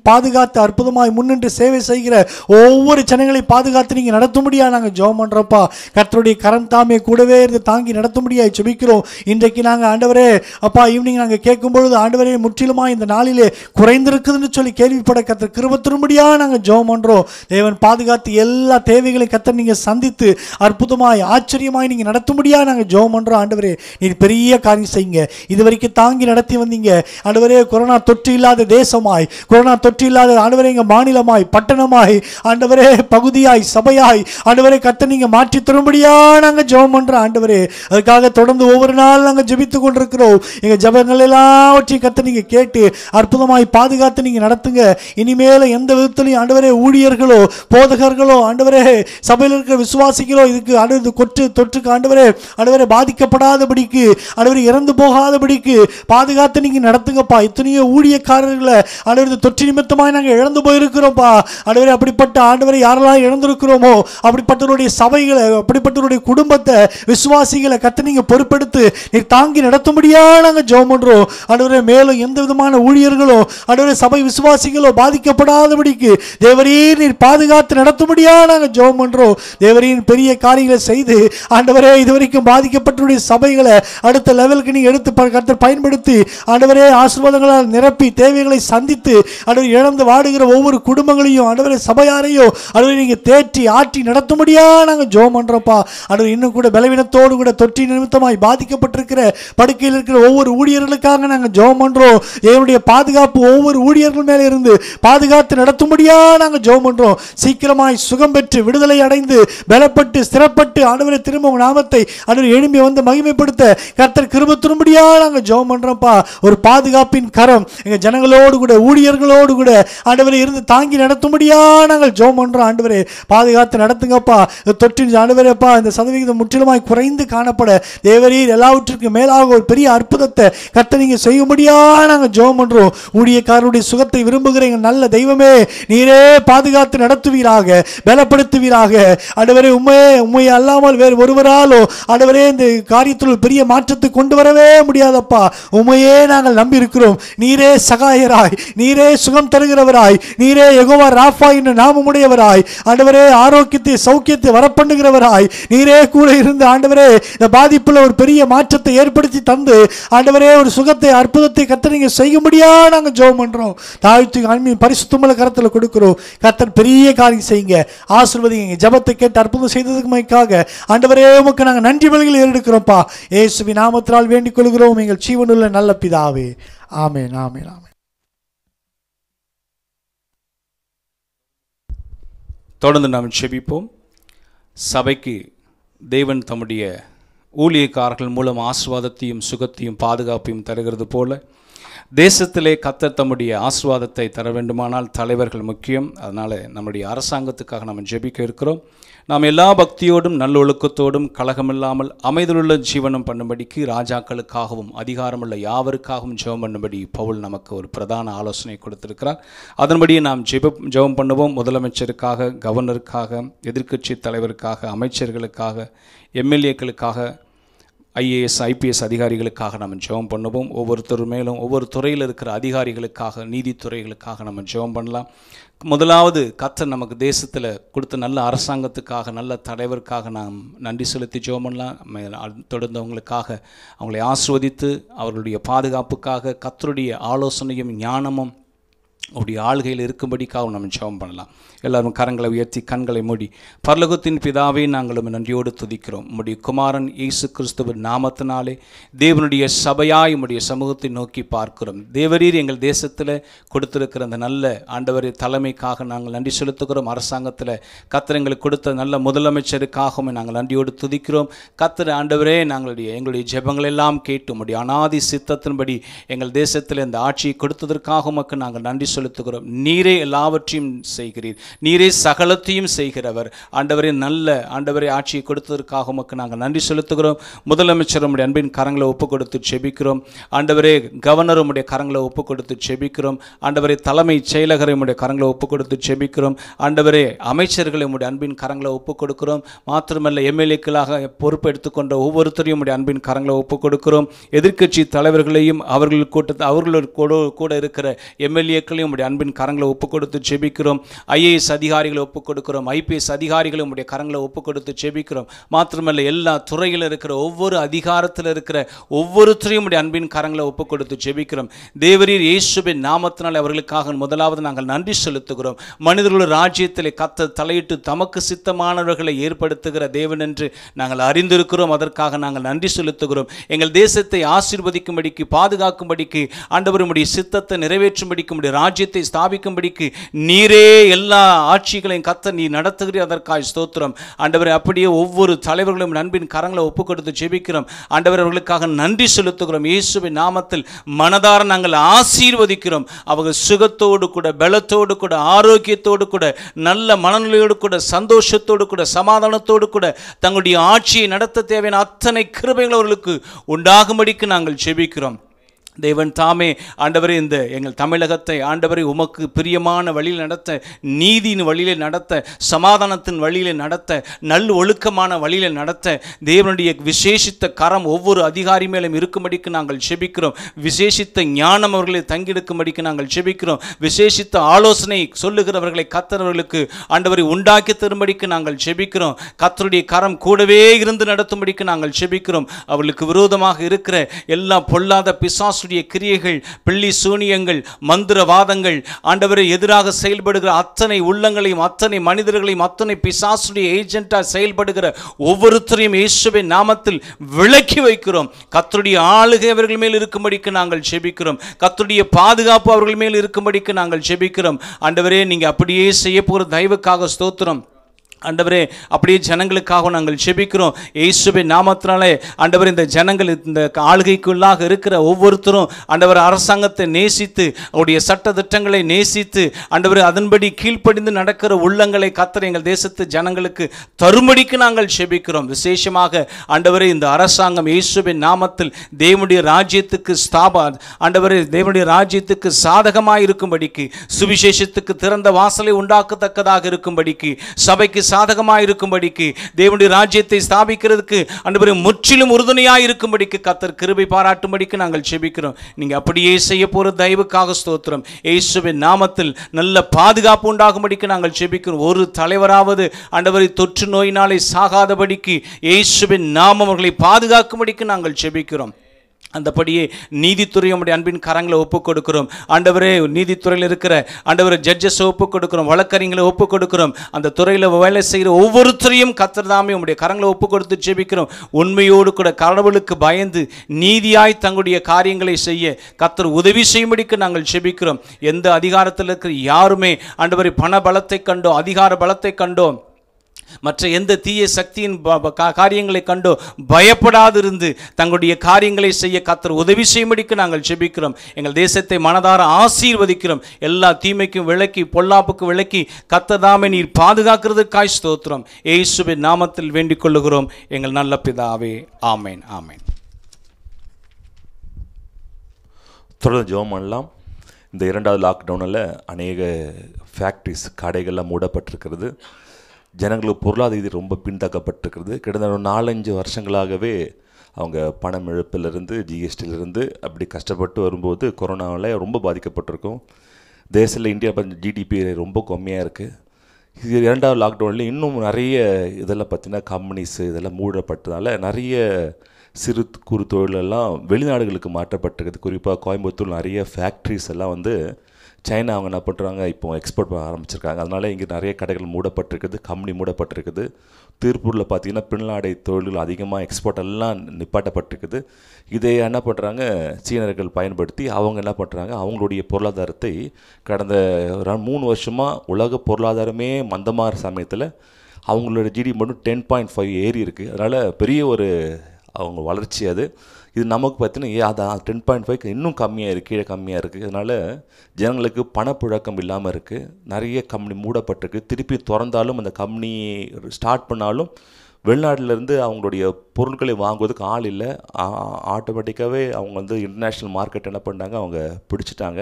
பாதுகாத்து அற்புதமாய் முன்னின்று சேவை செய்கிற ஒவ்வொரு சனங்களை பாதுகாத்து நீங்கள் நடத்தும்படியாக நாங்கள் ஜோம் பண்ணுறப்பா கர்த்தருடைய கரம் தாமே கூடவே இருந்து தாங்கி நடத்தும்படியாய் சுபிக்கிறோம் இன்றைக்கு நாங்கள் ஆண்டவரே அப்பா ஈவினிங் நாங்கள் கேட்கும் பொழுது ஆண்டவரே முற்றிலுமாக இந்த நாளிலே குறைந்திருக்குதுன்னு சொல்லி கேள்விப்பட கத்திர கிருபத்திரும்படியாக நாங்கள் ஜோம் பண்ணுறோம் தேவன் பாதுகாத்து எல்லா தேவைகள் காரியங்களை கத்த நீங்க சந்தித்து அற்புதமாய் ஆச்சரியமாய் நீங்க நடத்தும்படியா நாங்க ஜோம் பண்றோம் ஆண்டவரே நீ பெரிய காரியம் செய்யுங்க இது வரைக்கும் தாங்கி நடத்தி வந்தீங்க ஆண்டவரே கொரோனா தொற்று இல்லாத தேசமாய் கொரோனா தொற்று இல்லாத ஆண்டவரே எங்க மாநிலமாய் பட்டணமாய் ஆண்டவரே பகுதியாய் சபையாய் ஆண்டவரே கத்த நீங்க மாற்றி தரும்படியா நாங்க ஜெபம் பண்றோம் ஆண்டவரே அதுக்காக தொடர்ந்து ஒவ்வொரு நாள் நாங்க ஜெபித்து கொண்டிருக்கிறோம் எங்க ஜபங்கள் எல்லாவற்றையும் கத்த நீங்க கேட்டு அற்புதமாய் பாதுகாத்து நீங்க நடத்துங்க இனிமேல் எந்த விதத்திலையும் ஆண்டவரே ஊழியர்களோ போதகர்களோ ஆண்டவரே சபையில் இருக்கிற விசுவாசிகளோ இதுக்கு அடுத்து கொற்று தொற்றுக்கு ஆண்டவரே அடுவரை பாதிக்கப்படாதபடிக்கு அடுவரை இறந்து போகாதபடிக்கு பாதுகாத்து நீங்கள் நடத்துங்கப்பா இத்தனையோ ஊழியக்காரர்களை ஆண்டவர் தொற்று நிமித்தமாக நாங்கள் இழந்து போயிருக்கிறோம்ப்பா அடுவரை அப்படிப்பட்ட ஆண்டவரை யாரெல்லாம் இழந்திருக்கிறோமோ அப்படிப்பட்டவருடைய சபைகளை அப்படிப்பட்டவருடைய குடும்பத்தை விசுவாசிகளை கற்று நீங்கள் பொறுப்பெடுத்து நீ தாங்கி நடத்தும்படியாக நாங்கள் ஜோம் பண்ணுறோம் அடுவரை மேலும் எந்த விதமான ஊழியர்களோ அடுவரை சபை விசுவாசிகளோ பாதிக்கப்படாதபடிக்கு தேவரீர் நீர் பாதுகாத்து நடத்தும்படியாக நாங்கள் ஜோம் ஜெபம் பண்றோம் தேவரின் பெரிய காரியங்களை செய்து ஆண்டவரே இதுவரைக்கும் பாதிக்கப்பட்டுடைய சபைகளை அடுத்த லெவலுக்கு நீ எடுத்து கருத்து பயன்படுத்தி ஆண்டவரே ஆசீர்வாதங்களால் நிரப்பி தேவைகளை சந்தித்து ஆண்டவர் இழந்து வாடுகிற ஒவ்வொரு குடும்பங்களையும் ஆண்டவரே சபையாரையும் ஆண்டவரை நீங்கள் தேற்றி ஆற்றி நடத்த முடியாது நாங்கள் ஜோம் பண்ணுறோப்பா ஆண்டவர் இன்னும் கூட பலவீனத்தோடு கூட தொற்றி நிமித்தமாய் பாதிக்கப்பட்டிருக்கிற படுக்கையில் இருக்கிற ஒவ்வொரு ஊழியர்களுக்காக நாங்கள் ஜோம் பண்ணுறோம் என்னுடைய பாதுகாப்பு ஒவ்வொரு ஊழியர்கள் மேலே இருந்து பாதுகாத்து நடத்த முடியாது நாங்கள் ஜோம் பண்ணுறோம் சீக்கிரமாய் சுகம் பெற்று விடுதலை விடுதலை அடைந்து பலப்பட்டு சிறப்பட்டு ஆண்டவரை திரும்ப உங்கள் நாமத்தை ஆண்டவர் எழும்பி வந்து மகிமைப்படுத்த கர்த்தர் கிருப திரும்படியாக நாங்கள் ஜோம் பண்ணுறோம்ப்பா ஒரு பாதுகாப்பின் கரம் எங்கள் ஜனங்களோடு கூட ஊழியர்களோடு கூட ஆண்டவரை இருந்து தாங்கி நடத்தும்படியாக நாங்கள் ஜோம் பண்ணுறோம் ஆண்டவரே பாதுகாத்து நடத்துங்கப்பா தொற்றின் ஆண்டவரேப்பா இந்த சதவிகிதம் முற்றிலுமாய் குறைந்து காணப்பட தேவரீர் எல்லாவற்றிற்கும் மேலாக ஒரு பெரிய அற்புதத்தை கத்த நீங்கள் செய்யும்படியாக நாங்கள் ஜோம் பண்ணுறோம் ஊழியக்காரருடைய சுகத்தை விரும்புகிற எங்கள் நல்ல தெய்வமே நீரே பாதுகாத்து நடத்துவீராக பலப்படுத்துவீராக செய்வீராக ஆண்டவரே உண்மையே உண்மை அல்லாமல் வேறு ஒருவராலோ அடுவரே இந்த காரியத்துள் பெரிய மாற்றத்தை கொண்டு வரவே முடியாதப்பா உண்மையே நாங்கள் நம்பியிருக்கிறோம் நீரே சகாயராய் நீரே சுகம் தருகிறவராய் நீரே எகோவா ராஃபா என்று நாமமுடையவராய் ஆண்டவரே ஆரோக்கியத்தை சௌக்கியத்தை வரப்பண்ணுகிறவராய் நீரே கூட இருந்து ஆண்டவரே இந்த பாதிப்பில் ஒரு பெரிய மாற்றத்தை ஏற்படுத்தி தந்து ஆண்டவரே ஒரு சுகத்தை அற்புதத்தை கத்த நீங்கள் முடியாது நாங்கள் ஜோம் பண்ணுறோம் தாழ்த்து ஆன்மீன் பரிசுத்தமல கரத்தில் கொடுக்குறோம் கத்தர் பெரிய காரியம் செய்யுங்க ஆசிர்வதிங்க நீங்கள் ஜபத்தை கேட்டு அற்புதம் செய்ததுக்குமைக்காக ஆண்டவரே உமக்கு நாங்கள் நன்றி வழியில் ஏறெடுக்கிறோம்ப்பா ஏசுவி நாமத்தினால் வேண்டிக் கொள்கிறோம் எங்கள் சீவனுள்ள நல்ல பிதாவே ஆமே ஆமேன் ஆமேன் தொடர்ந்து நாம் செபிப்போம் சபைக்கு தேவன் தம்முடைய ஊழியக்காரர்கள் மூலம் ஆசுவாதத்தையும் சுகத்தையும் பாதுகாப்பையும் தருகிறது போல தேசத்திலே கத்தர் தம்முடைய ஆசிர்வாதத்தை தர வேண்டுமானால் தலைவர்கள் முக்கியம் அதனால் நம்முடைய அரசாங்கத்துக்காக நாம் ஜெபிக்க இருக்கிறோம் நாம் எல்லா பக்தியோடும் நல்லொழுக்கத்தோடும் கலகமில்லாமல் அமைதலுள்ள ஜீவனம் பண்ணும்படிக்கு ராஜாக்களுக்காகவும் அதிகாரமுள்ள யாவருக்காகவும் ஜெபம் பண்ணும்படி பவுல் நமக்கு ஒரு பிரதான ஆலோசனை கொடுத்திருக்கிறார் அதன்படியே நாம் ஜெப ஜெபம் பண்ணுவோம் முதலமைச்சருக்காக கவர்னருக்காக எதிர்க்கட்சி தலைவருக்காக அமைச்சர்களுக்காக எம்எல்ஏக்களுக்காக ஐஏஎஸ் ஐபிஎஸ் அதிகாரிகளுக்காக நம்ம ஜெபம் பண்ணுவோம் ஒவ்வொருத்தர் மேலும் ஒவ்வொரு துறையில் இருக்கிற அதிகாரிகளுக்காக நீதித்துறைகளுக்காக நம்ம ஜெபம் பண்ணலாம் முதலாவது கத்தர் நமக்கு தேசத்தில் கொடுத்த நல்ல அரசாங்கத்துக்காக நல்ல தலைவருக்காக நாம் நன்றி செலுத்தி ஜெபம் பண்ணலாம் தொடர்ந்தவங்களுக்காக அவங்களை ஆஸ்வதித்து அவர்களுடைய பாதுகாப்புக்காக கத்தருடைய ஆலோசனையும் ஞானமும் அவருடைய ஆள்கையில் இருக்கும்படிக்காகவும் நம்ம ஜெபம் பண்ணலாம் எல்லாரும் கரங்களை உயர்த்தி கண்களை மூடி பரலகுத்தின் பிதாவை நாங்களும் நன்றியோடு துதிக்கிறோம் உம்முடைய குமாரன் இயேசு கிறிஸ்துவின் நாமத்தினாலே தேவனுடைய சபையாய் உம்முடைய சமூகத்தை நோக்கி பார்க்கிறோம் தேவரீர் எங்கள் தேசத்தில் கொடுத்திருக்கிற அந்த நல்ல ஆண்டவரை தலைமைக்காக நாங்கள் நன்றி செலுத்துகிறோம் அரசாங்கத்தில் கத்தர் எங்களுக்கு கொடுத்த நல்ல முதலமைச்சருக்காகவும் நாங்கள் நன்றியோடு துதிக்கிறோம் கத்திர ஆண்டவரே நாங்களுடைய எங்களுடைய ஜெபங்கள் எல்லாம் கேட்டு உம்முடைய அனாதி சித்தத்தின்படி எங்கள் தேசத்தில் இந்த ஆட்சியை கொடுத்ததற்காக உமக்கு நாங்கள் நன்றி செலுத்துகிறோம் நீரே எல்லாவற்றையும் செய்கிறீர் நீரே சகலத்தையும் செய்கிறவர் ஆண்டவரே நல்ல ஆண்டவரை ஆட்சியை கொடுத்ததற்காக உமக்கு நாங்கள் நன்றி செலுத்துகிறோம் முதலமைச்சர் உடைய அன்பின் கரங்களை ஒப்பு கொடுத்து செபிக்கிறோம் ஆண்டவரே கவர்னர் உடைய கரங்களை ஒப்பு கொடுத்து செபிக்கிறோம் ஆண்டவரை தலைமை செயலகரை உடைய கரங்களை ஒப்பு கொடுத்து செபிக்கிறோம் ஆண்டவரே அமைச்சர்களை உடைய அன்பின் கரங்களை ஒப்பு கொடுக்கிறோம் மாத்திரமல்ல எம்எல்ஏக்களாக பொறுப்பு எடுத்துக்கொண்ட ஒவ்வொருத்தரையும் உடைய அன்பின் கரங்களை ஒப்பு கொடுக்கிறோம் எதிர்க்கட்சி தலைவர்களையும் அவர்கள் கூட்டத்தை அவர்களோடு கூட கூட இருக்கிற எம்எல்ஏக்களையும் உடைய அன்பின் கரங்களை ஒப்பு கொடுத்து செபிக்கிறோம் ஐஏ ஐஏஎஸ் அதிகாரிகளை ஒப்புக் கொடுக்கிறோம் ஐபிஎஸ் அதிகாரிகளை உடைய கரங்களை ஒப்புக் கொடுத்து செபிக்கிறோம் மாத்திரமல்ல எல்லா துறையில் இருக்கிற ஒவ்வொரு அதிகாரத்தில் இருக்கிற ஒவ்வொருத்தரையும் உடைய அன்பின் கரங்களை ஒப்புக் கொடுத்து செபிக்கிறோம் தேவரீர் இயேசுவின் நாமத்தினால் அவர்களுக்காக முதலாவது நாங்கள் நன்றி செலுத்துகிறோம் மனிதர்கள் ராஜ்யத்தில் கத்த தலையிட்டு தமக்கு சித்தமானவர்களை ஏற்படுத்துகிற தேவன் என்று நாங்கள் அறிந்திருக்கிறோம் அதற்காக நாங்கள் நன்றி செலுத்துகிறோம் எங்கள் தேசத்தை ஆசீர்வதிக்கும்படிக்கு பாதுகாக்கும்படிக்கு ஆண்டவருடைய சித்தத்தை நிறைவேற்றும்படிக்கும் ராஜ்யத்தை ஸ்தாபிக்கும்படிக்கு நீரே எல்லா ஆட்சிகளையும் கத்த நீ நடத்துகிறீ அதற்காய் ஸ்தோத்திரம் ஆண்டவரை அப்படியே ஒவ்வொரு தலைவர்களும் நண்பின் கரங்களை ஒப்பு கொடுத்து ஜெபிக்கிறோம் ஆண்டவர்களுக்காக அவர்களுக்காக நன்றி செலுத்துகிறோம் இயேசுவின் நாமத்தில் மனதார நாங்கள் ஆசீர்வதிக்கிறோம் அவர்கள் சுகத்தோடு கூட பலத்தோடு கூட ஆரோக்கியத்தோடு கூட நல்ல மனநிலையோடு கூட சந்தோஷத்தோடு கூட சமாதானத்தோடு கூட தங்களுடைய ஆட்சியை நடத்த தேவையான அத்தனை கிருபைகள் அவர்களுக்கு உண்டாகும்படிக்கு நாங்கள் ஜெபிக்கிறோம் தேவன் தாமே ஆண்டவரே இந்த எங்கள் தமிழகத்தை ஆண்டவரை உமக்கு பிரியமான வழியில் நடத்த நீதியின் வழியில் நடத்த சமாதானத்தின் வழியில் நடத்த நல் ஒழுக்கமான வழியில் நடத்த தேவனுடைய விசேஷித்த கரம் ஒவ்வொரு அதிகாரி மேலும் இருக்கும்படிக்கு நாங்கள் செபிக்கிறோம் விசேஷித்த ஞானம் அவர்களை தங்கியிருக்கும்படிக்கு நாங்கள் செபிக்கிறோம் விசேஷித்த ஆலோசனை சொல்லுகிறவர்களை கத்தரவர்களுக்கு ஆண்டவரை உண்டாக்கி தரும்படிக்கு நாங்கள் செபிக்கிறோம் கத்தருடைய கரம் கூடவே இருந்து நடத்தும்படிக்கு நாங்கள் செபிக்கிறோம் அவளுக்கு விரோதமாக இருக்கிற எல்லா பொல்லாத பிசாசு பிசாசுடைய கிரியைகள் பிள்ளி சூனியங்கள் மந்திரவாதங்கள் ஆண்டவரை எதிராக செயல்படுகிற அத்தனை உள்ளங்களையும் அத்தனை மனிதர்களையும் அத்தனை பிசாசுடைய ஏஜென்ட்டாக செயல்படுகிற ஒவ்வொருத்தரையும் இயேசுவின் நாமத்தில் விளக்கி வைக்கிறோம் கத்தருடைய ஆளுகை அவர்கள் மேல் இருக்கும்படிக்கு நாங்கள் செபிக்கிறோம் கத்தருடைய பாதுகாப்பு அவர்கள் மேல் இருக்கும்படிக்கு நாங்கள் செபிக்கிறோம் ஆண்டவரே நீங்கள் அப்படியே செய்ய போகிற தயவுக்காக ஸ்தோத்திரம் ஆண்டவரே அப்படியே ஜனங்களுக்காக நாங்கள் செபிக்கிறோம் இயேசுபை நாமத்தினாலே அண்டவர் இந்த ஜனங்கள் இந்த ஆளுகைக்குள்ளாக இருக்கிற ஒவ்வொருத்தரும் அண்டவர் அரசாங்கத்தை நேசித்து அவருடைய சட்ட திட்டங்களை நேசித்து அண்டவர் அதன்படி கீழ்ப்படிந்து நடக்கிற உள்ளங்களை கத்திர எங்கள் தேசத்து ஜனங்களுக்கு தருமடிக்கு நாங்கள் செபிக்கிறோம் விசேஷமாக அண்டவரே இந்த அரசாங்கம் இயேசுபின் நாமத்தில் தேவனுடைய ராஜ்யத்துக்கு ஸ்தாபா அண்டவரே தேவனுடைய ராஜ்யத்துக்கு சாதகமாக இருக்கும்படிக்கு சுவிசேஷத்துக்கு திறந்த வாசலை உண்டாக்கத்தக்கதாக இருக்கும்படிக்கு சபைக்கு சாதகமாக இருக்கும்படிக்கு தேவனுடைய ராஜ்யத்தை ஸ்தாபிக்கிறதுக்கு அன்று முற்றிலும் உறுதுணையாக இருக்கும்படிக்கு கத்தர் கிருபை பாராட்டும்படிக்கு நாங்கள் செபிக்கிறோம் நீங்கள் அப்படியே செய்ய போகிற தயவுக்காக ஸ்தோத்திரம் இயேசுவின் நாமத்தில் நல்ல பாதுகாப்பு உண்டாகும்படிக்கு நாங்கள் செபிக்கிறோம் ஒரு தலைவராவது அன்றுவரை தொற்று நோயினாலே சாகாதபடிக்கு இயேசுவின் நாமம் அவர்களை பாதுகாக்கும்படிக்கு நாங்கள் செபிக்கிறோம் அந்தபடியே நீதித்துறை உடைய அன்பின் கரங்களை ஒப்புக் கொடுக்கிறோம் ஆண்டவரே நீதித்துறையில் இருக்கிற ஆண்டவர் ஜட்ஜஸை ஒப்புக் கொடுக்குறோம் வழக்கறிஞர்களை ஒப்புக் கொடுக்குறோம் அந்த துறையில் வேலை செய்கிற ஒவ்வொருத்தரையும் கத்திரதாமே உடைய கரங்களை ஒப்புக் கொடுத்து ஜெபிக்கிறோம் உண்மையோடு கூட கடவுளுக்கு பயந்து நீதியாய் தங்களுடைய காரியங்களை செய்ய கத்தர் உதவி செய்யும்படிக்கு நாங்கள் ஜெபிக்கிறோம் எந்த அதிகாரத்தில் இருக்கிற யாருமே ஆண்டவரை பண பலத்தை கண்டோ அதிகார பலத்தை கண்டோம் மற்ற எந்த தீய சக்தியின் காரியங்களை கண்டோ பயப்படாதிருந்து தங்களுடைய காரியங்களை செய்ய கத்தர் உதவி செய்யும்படிக்கு நாங்கள் செபிக்கிறோம் எங்கள் தேசத்தை மனதார ஆசீர்வதிக்கிறோம் எல்லா தீமைக்கும் விளக்கி பொல்லாப்புக்கு விளக்கி கத்ததாமே நீர் பாதுகாக்கிறதுக்காய் ஸ்தோத்திரம் ஏசுபின் நாமத்தில் வேண்டிக் கொள்ளுகிறோம் எங்கள் நல்ல பிதாவே ஆமேன் ஆமேன் தொடர்ந்து ஜோம் பண்ணலாம் இந்த இரண்டாவது லாக்டவுனில் அநேக ஃபேக்ட்ரிஸ் கடைகள்லாம் மூடப்பட்டிருக்கிறது ஜனங்களுக்கு பொருளாதார இது ரொம்ப பின்தாக்கப்பட்டிருக்கிறது கிட்டத்தட்ட நாலஞ்சு வருஷங்களாகவே அவங்க பணம் இழப்பிலிருந்து ஜிஎஸ்டியிலிருந்து அப்படி கஷ்டப்பட்டு வரும்போது கொரோனாவில் ரொம்ப பாதிக்கப்பட்டிருக்கும் தேசத்தில் இந்தியா ஜிடிபி ரொம்ப கம்மியாக இருக்குது இது இரண்டாவது லாக்டவுனில் இன்னும் நிறைய இதெல்லாம் பார்த்திங்கன்னா கம்பெனிஸு இதெல்லாம் மூடப்பட்டதால் நிறைய சிறு குறு தொழிலெல்லாம் வெளிநாடுகளுக்கு மாற்றப்பட்டிருக்குது குறிப்பாக கோயம்புத்தூர் நிறைய ஃபேக்ட்ரிஸ் எல்லாம் வந்து சைனா அவங்க என்ன பண்ணுறாங்க இப்போ எக்ஸ்போர்ட் பண்ண ஆரம்பிச்சிருக்காங்க அதனால் இங்கே நிறைய கடைகள் மூடப்பட்டிருக்குது கம்பெனி மூடப்பட்டிருக்குது திருப்பூரில் பார்த்திங்கன்னா பின்னாடை தொழில்கள் அதிகமாக எக்ஸ்போர்ட் எல்லாம் நிப்பாட்டப்பட்டிருக்குது இதை என்ன பண்ணுறாங்க சீனர்கள் பயன்படுத்தி அவங்க என்ன பண்ணுறாங்க அவங்களுடைய பொருளாதாரத்தை கடந்த மூணு வருஷமாக உலக பொருளாதாரமே மந்தமாக சமயத்தில் அவங்களோட ஜிடி மட்டும் டென் பாயிண்ட் ஃபைவ் ஏறி இருக்குது அதனால் பெரிய ஒரு அவங்க வளர்ச்சி அது இது நமக்கு பார்த்தீங்கன்னா ஏ அதான் டென் பாயிண்ட் ஃபைவ் இன்னும் கம்மியாக இருக்குது கீழே கம்மியாக இருக்குது அதனால் ஜனங்களுக்கு பணப்புழக்கம் இல்லாமல் இருக்குது நிறைய கம்பெனி மூடப்பட்டிருக்கு திருப்பி திறந்தாலும் அந்த கம்பெனி ஸ்டார்ட் பண்ணாலும் வெளிநாட்டிலேருந்து அவங்களுடைய பொருட்களை வாங்குவதுக்கு ஆள் இல்லை ஆட்டோமேட்டிக்காகவே அவங்க வந்து இன்டர்நேஷ்னல் மார்க்கெட் என்ன பண்ணாங்க அவங்க பிடிச்சிட்டாங்க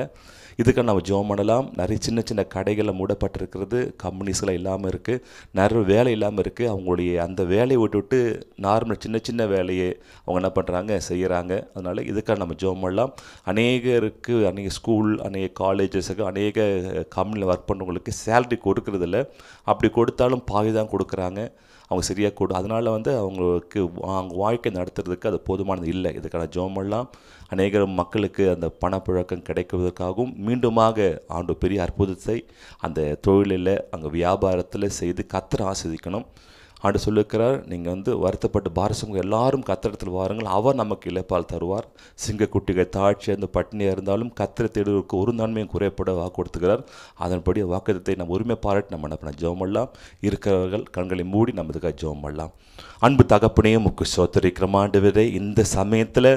இதுக்காக நம்ம ஜோம் பண்ணலாம் நிறைய சின்ன சின்ன கடைகளில் மூடப்பட்டிருக்கிறது கம்பெனிஸ்லாம் இல்லாமல் இருக்குது நிறைய வேலை இல்லாமல் இருக்குது அவங்களுடைய அந்த வேலையை விட்டுவிட்டு நார்மல் சின்ன சின்ன வேலையை அவங்க என்ன பண்ணுறாங்க செய்கிறாங்க அதனால் இதுக்காக நம்ம ஜோம் பண்ணலாம் அநேகருக்கு அநேக ஸ்கூல் அநேக காலேஜஸுக்கு அநேக கம்பெனியில் ஒர்க் பண்ணுறவங்களுக்கு சேலரி கொடுக்கறதில்ல அப்படி கொடுத்தாலும் பாதி தான் கொடுக்குறாங்க அவங்க சரியாக கொடு அதனால் வந்து அவங்களுக்கு அவங்க வாழ்க்கை நடத்துறதுக்கு அது போதுமானது இல்லை இதுக்கான ஜோம் பண்ணலாம் அநேகரும் மக்களுக்கு அந்த பணப்புழக்கம் கிடைக்குவதற்காகவும் மீண்டுமாக ஆண்டு பெரிய அற்புதத்தை அந்த தொழிலில் அங்கே வியாபாரத்தில் செய்து கத்திர ஆஸ்வதிக்கணும் ஆண்டு சொல்லியிருக்கிறார் நீங்கள் வந்து வருத்தப்பட்டு பாரசம் எல்லாரும் கத்திரத்தில் வாருங்கள் அவர் நமக்கு இழப்பால் தருவார் சிங்கக்குட்டிகள் தாழ்ச்சி அந்த பட்டினியாக இருந்தாலும் கத்திர தேடுவதற்கு ஒரு நன்மையும் குறைப்பட வாக்கு கொடுத்துக்கிறார் அதன்படி வாக்குதத்தை நம்ம உரிமை பாராட்டி நம்ம என்ன பண்ண ஜெபம் பண்ணலாம் இருக்கிறவர்கள் கண்களை மூடி நம்ம இதுக்காக பண்ணலாம் அன்பு தகப்பனையும் முக்கு விதை இந்த சமயத்தில்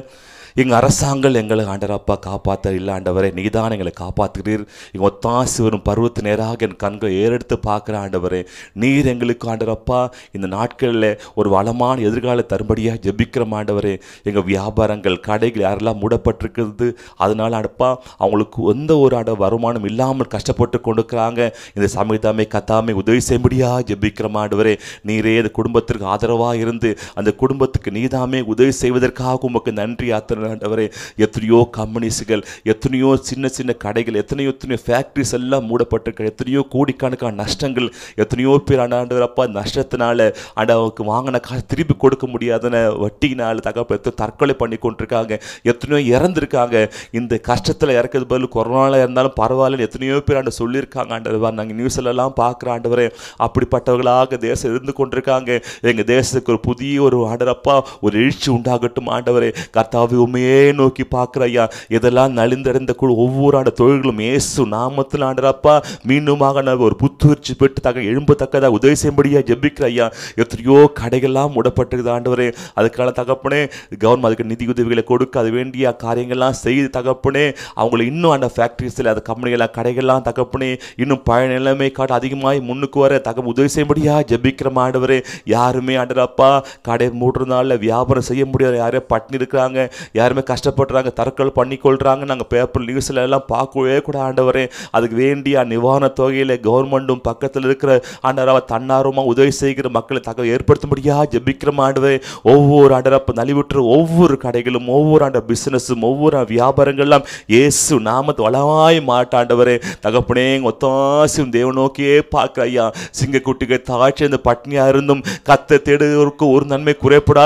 எங்கள் அரசாங்கம் எங்களை ஆண்டரப்பா காப்பாற்ற இல்லை ஆண்டவரே நீதான் எங்களை காப்பாற்றுகிறீர் எங்கள் ஒத்தாசி வரும் பருவத்து நேராக என் கண்கள் ஏறெடுத்து பார்க்குற ஆண்டவரே நீர் எங்களுக்கு ஆண்டரப்பா இந்த நாட்களில் ஒரு வளமான எதிர்கால தரும்படியாக ஜெபிக்கிற ஆண்டவரே எங்கள் வியாபாரங்கள் கடைகள் யாரெல்லாம் மூடப்பட்டிருக்கிறது அதனால் அடப்பா அவங்களுக்கு எந்த ஒரு ஆட வருமானம் இல்லாமல் கஷ்டப்பட்டு கொண்டுக்கிறாங்க இந்த சமயத்தாமே கத்தாமே உதவி செய்யும்படியாக ஜெபிக்கிற ஆண்டவரே நீரே இந்த குடும்பத்திற்கு ஆதரவாக இருந்து அந்த குடும்பத்துக்கு நீதாமே உதவி செய்வதற்காக உமக்கு நன்றி ஆத்திர ஆண்டவரே எத்தனையோ கம்பெனிஸுகள் எத்தனையோ சின்ன சின்ன கடைகள் எத்தனையோ எத்தனையோ ஃபேக்ட்ரிஸ் எல்லாம் மூடப்பட்டிருக்க எத்தனையோ கோடிக்கணக்கான நஷ்டங்கள் எத்தனையோ பேர் ஆண்டவர் அப்பா நஷ்டத்தினால ஆண்டவருக்கு வாங்கின காசு திருப்பி கொடுக்க முடியாதுன்னு வட்டினால் தகவல் தற்கொலை பண்ணி கொண்டிருக்காங்க எத்தனையோ இறந்துருக்காங்க இந்த கஷ்டத்தில் இறக்கிறது பதில் கொரோனாவில் இருந்தாலும் பரவாயில்ல எத்தனையோ பேர் ஆண்டு சொல்லியிருக்காங்க ஆண்டவர் நாங்கள் நியூஸ்லலாம் பார்க்குற ஆண்டவரே அப்படிப்பட்டவர்களாக தேசம் இருந்து கொண்டிருக்காங்க எங்கள் தேசத்துக்கு ஒரு புதிய ஒரு ஆண்டரப்பா ஒரு எழுச்சி உண்டாகட்டும் ஆண்டவரே கர்த்தாவே உண்மையே நோக்கி பார்க்குற ஐயா இதெல்லாம் நலிந்தடைந்த குழு ஒவ்வொரு ஆண்ட தொழில்களும் ஏசு நாமத்தில் ஆண்டுறாப்பா மீண்டுமாக நாங்கள் ஒரு புத்துணர்ச்சி பெற்று தக்க எழும்பத்தக்கதாக உதவி செய்யும்படியாக ஜெபிக்கிற ஐயா எத்தனையோ கடைகள்லாம் மூடப்பட்டிருக்குது ஆண்டவரே அதுக்கான தகப்பனே கவர்மெண்ட் அதுக்கு நிதி உதவிகளை கொடுக்க அது வேண்டிய காரியங்கள்லாம் செய்து தகப்பனே அவங்கள இன்னும் அந்த ஃபேக்ட்ரிஸில் அந்த கம்பெனிகளாக கடைகள்லாம் தகப்பனே இன்னும் பழைய நிலைமை காட்டு அதிகமாகி முன்னுக்கு வர தகவல் உதவி செய்யும்படியாக ஜெபிக்கிற ஆண்டவரே யாருமே ஆண்டுறாப்பா கடை மூடுறதுனால வியாபாரம் செய்ய முடியாது யாரோ பட்டினி இருக்கிறாங்க யாருமே கஷ்டப்படுறாங்க தற்கொலை பண்ணிக்கொள்கிறாங்க நாங்கள் பேப்பர் நியூஸில் எல்லாம் பார்க்கவே கூட ஆண்டவரே அதுக்கு வேண்டிய நிவாரண தொகையில் கவர்மெண்ட்டும் பக்கத்தில் இருக்கிற ஆண்டவராக தன்னார்வமாக உதவி செய்கிற மக்களை தகவல் ஏற்படுத்தும்படியா ஜெபிக்கிற ஆண்டவரே ஒவ்வொரு ஆண்டரப்ப நலிவுற்ற ஒவ்வொரு கடைகளும் ஒவ்வொரு ஆண்ட பிஸ்னஸும் ஒவ்வொரு வியாபாரங்கள்லாம் ஏசு நாமத்து வளமாய் மாட்டாண்டவரே தகப்பனே ஒத்தாசியும் தேவ நோக்கியே பார்க்குற ஐயா சிங்கக்குட்டிகள் தாழ்ச்சி அந்த பட்னியாக இருந்தும் கத்தை தேடுவதற்கு ஒரு நன்மை குறைப்படா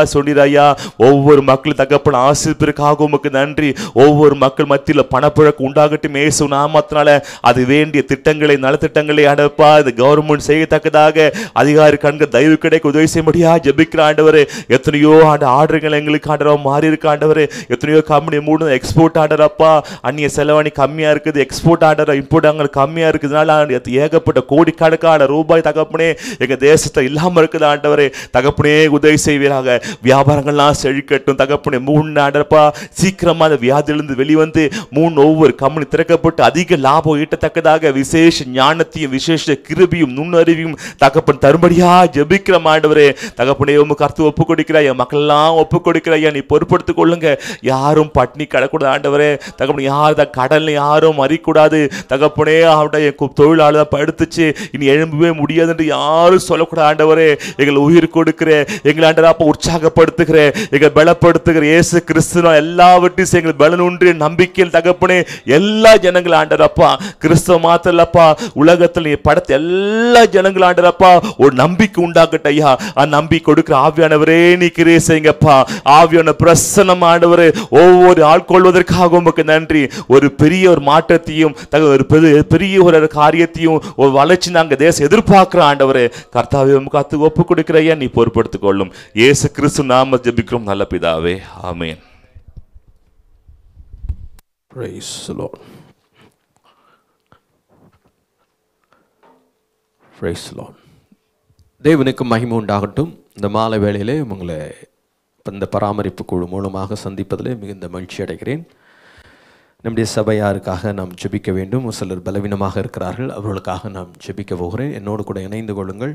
ஐயா ஒவ்வொரு மக்களும் தகப்பன ஆசி ஆசிர்வதிப்பதற்காக உமக்கு நன்றி ஒவ்வொரு மக்கள் மத்தியில் பணப்புழக்கம் உண்டாகட்டும் ஏசு நாமத்தினால அது வேண்டிய திட்டங்களை நலத்திட்டங்களை அடப்பா இந்த கவர்மெண்ட் செய்யத்தக்கதாக அதிகாரி கண்கள் தயவு கிடைக்க உதவி செய்ய முடியா ஜபிக்கிற ஆண்டவர் எத்தனையோ ஆண்டு ஆர்டர்கள் எங்களுக்கு ஆண்டவர் மாறி இருக்க ஆண்டவர் எத்தனையோ கம்பெனி மூணு எக்ஸ்போர்ட் ஆர்டர் அப்பா அந்நிய செலவாணி கம்மியாக இருக்குது எக்ஸ்போர்ட் ஆர்டர் இம்போர்ட் அங்கே கம்மியாக இருக்கிறதுனால ஏகப்பட்ட கோடிக்கணக்கான ரூபாய் தகப்பனே எங்கள் தேசத்தை இல்லாமல் இருக்குது ஆண்டவரே தகப்பனே உதவி செய்வீராக வியாபாரங்கள்லாம் செழிக்கட்டும் தகப்பனே மூணு ஆண்டர் அப்பா சீக்கிரமாக அந்த வியாதியிலிருந்து வெளிவந்து மூணு ஒவ்வொரு கம்பெனி திறக்கப்பட்டு அதிக லாபம் ஈட்டத்தக்கதாக விசேஷ ஞானத்தையும் விசேஷ கிருபியும் நுண்ணறிவியும் தகப்பன் தரும்படியா ஜபிக்கிற மாண்டவரே தகப்பனே உங்க கருத்து ஒப்பு கொடுக்கிறாய் என் மக்கள் எல்லாம் ஒப்பு கொடுக்கிறாய் நீ பொறுப்படுத்திக் கொள்ளுங்க யாரும் பட்னி கடக்கூடாது ஆண்டவரே தகப்பன் யார் தான் கடல் யாரும் அறிக்கூடாது தகப்பனே அவருடைய தொழிலாளர் தான் படுத்துச்சு இனி எழும்பவே முடியாது என்று யாரும் சொல்லக்கூடாது ஆண்டவரே எங்களை உயிர் கொடுக்கிறேன் எங்களை ஆண்டவர் அப்போ எங்களை பலப்படுத்துகிற இயேசு கிறிஸ்து சூழ்நிலை எல்லாவற்றையும் எங்கள் பலனுன்று நம்பிக்கையில் தகப்பனே எல்லா ஜனங்கள் ஆண்டரப்பா கிறிஸ்தவ மாத்திரப்பா உலகத்தில் நீ படத்தை எல்லா ஜனங்கள் ஆண்டரப்பா ஒரு நம்பிக்கை உண்டாக்கட்ட ஐயா நம்பிக்கை கொடுக்கிற ஆவியானவரே நீ கிரியே செய்யுங்கப்பா ஆவியான பிரசன்னம் ஆண்டவரே ஒவ்வொரு ஆள் கொள்வதற்காக உங்களுக்கு நன்றி ஒரு பெரிய ஒரு மாற்றத்தையும் ஒரு பெரிய ஒரு காரியத்தையும் ஒரு வளர்ச்சி நாங்கள் தேசம் எதிர்பார்க்குற ஆண்டவரே கர்த்தாவை உமக்கு ஒப்பு கொடுக்கிற ஐயா நீ பொறுப்படுத்திக் கொள்ளும் ஏசு கிறிஸ்து நாம ஜபிக்கிறோம் நல்ல பிதாவே ஆமேன் Lord. Praise the Lord. தேவனுக்கு மகிமை உண்டாகட்டும் இந்த மாலை வேளையிலே உங்களை இந்த பராமரிப்பு குழு மூலமாக சந்திப்பதில் மிகுந்த மகிழ்ச்சி அடைகிறேன் நம்முடைய சபையாருக்காக நாம் ஜெபிக்க வேண்டும் சிலர் பலவீனமாக இருக்கிறார்கள் அவர்களுக்காக நாம் ஜெபிக்க போகிறேன் என்னோடு கூட இணைந்து கொள்ளுங்கள்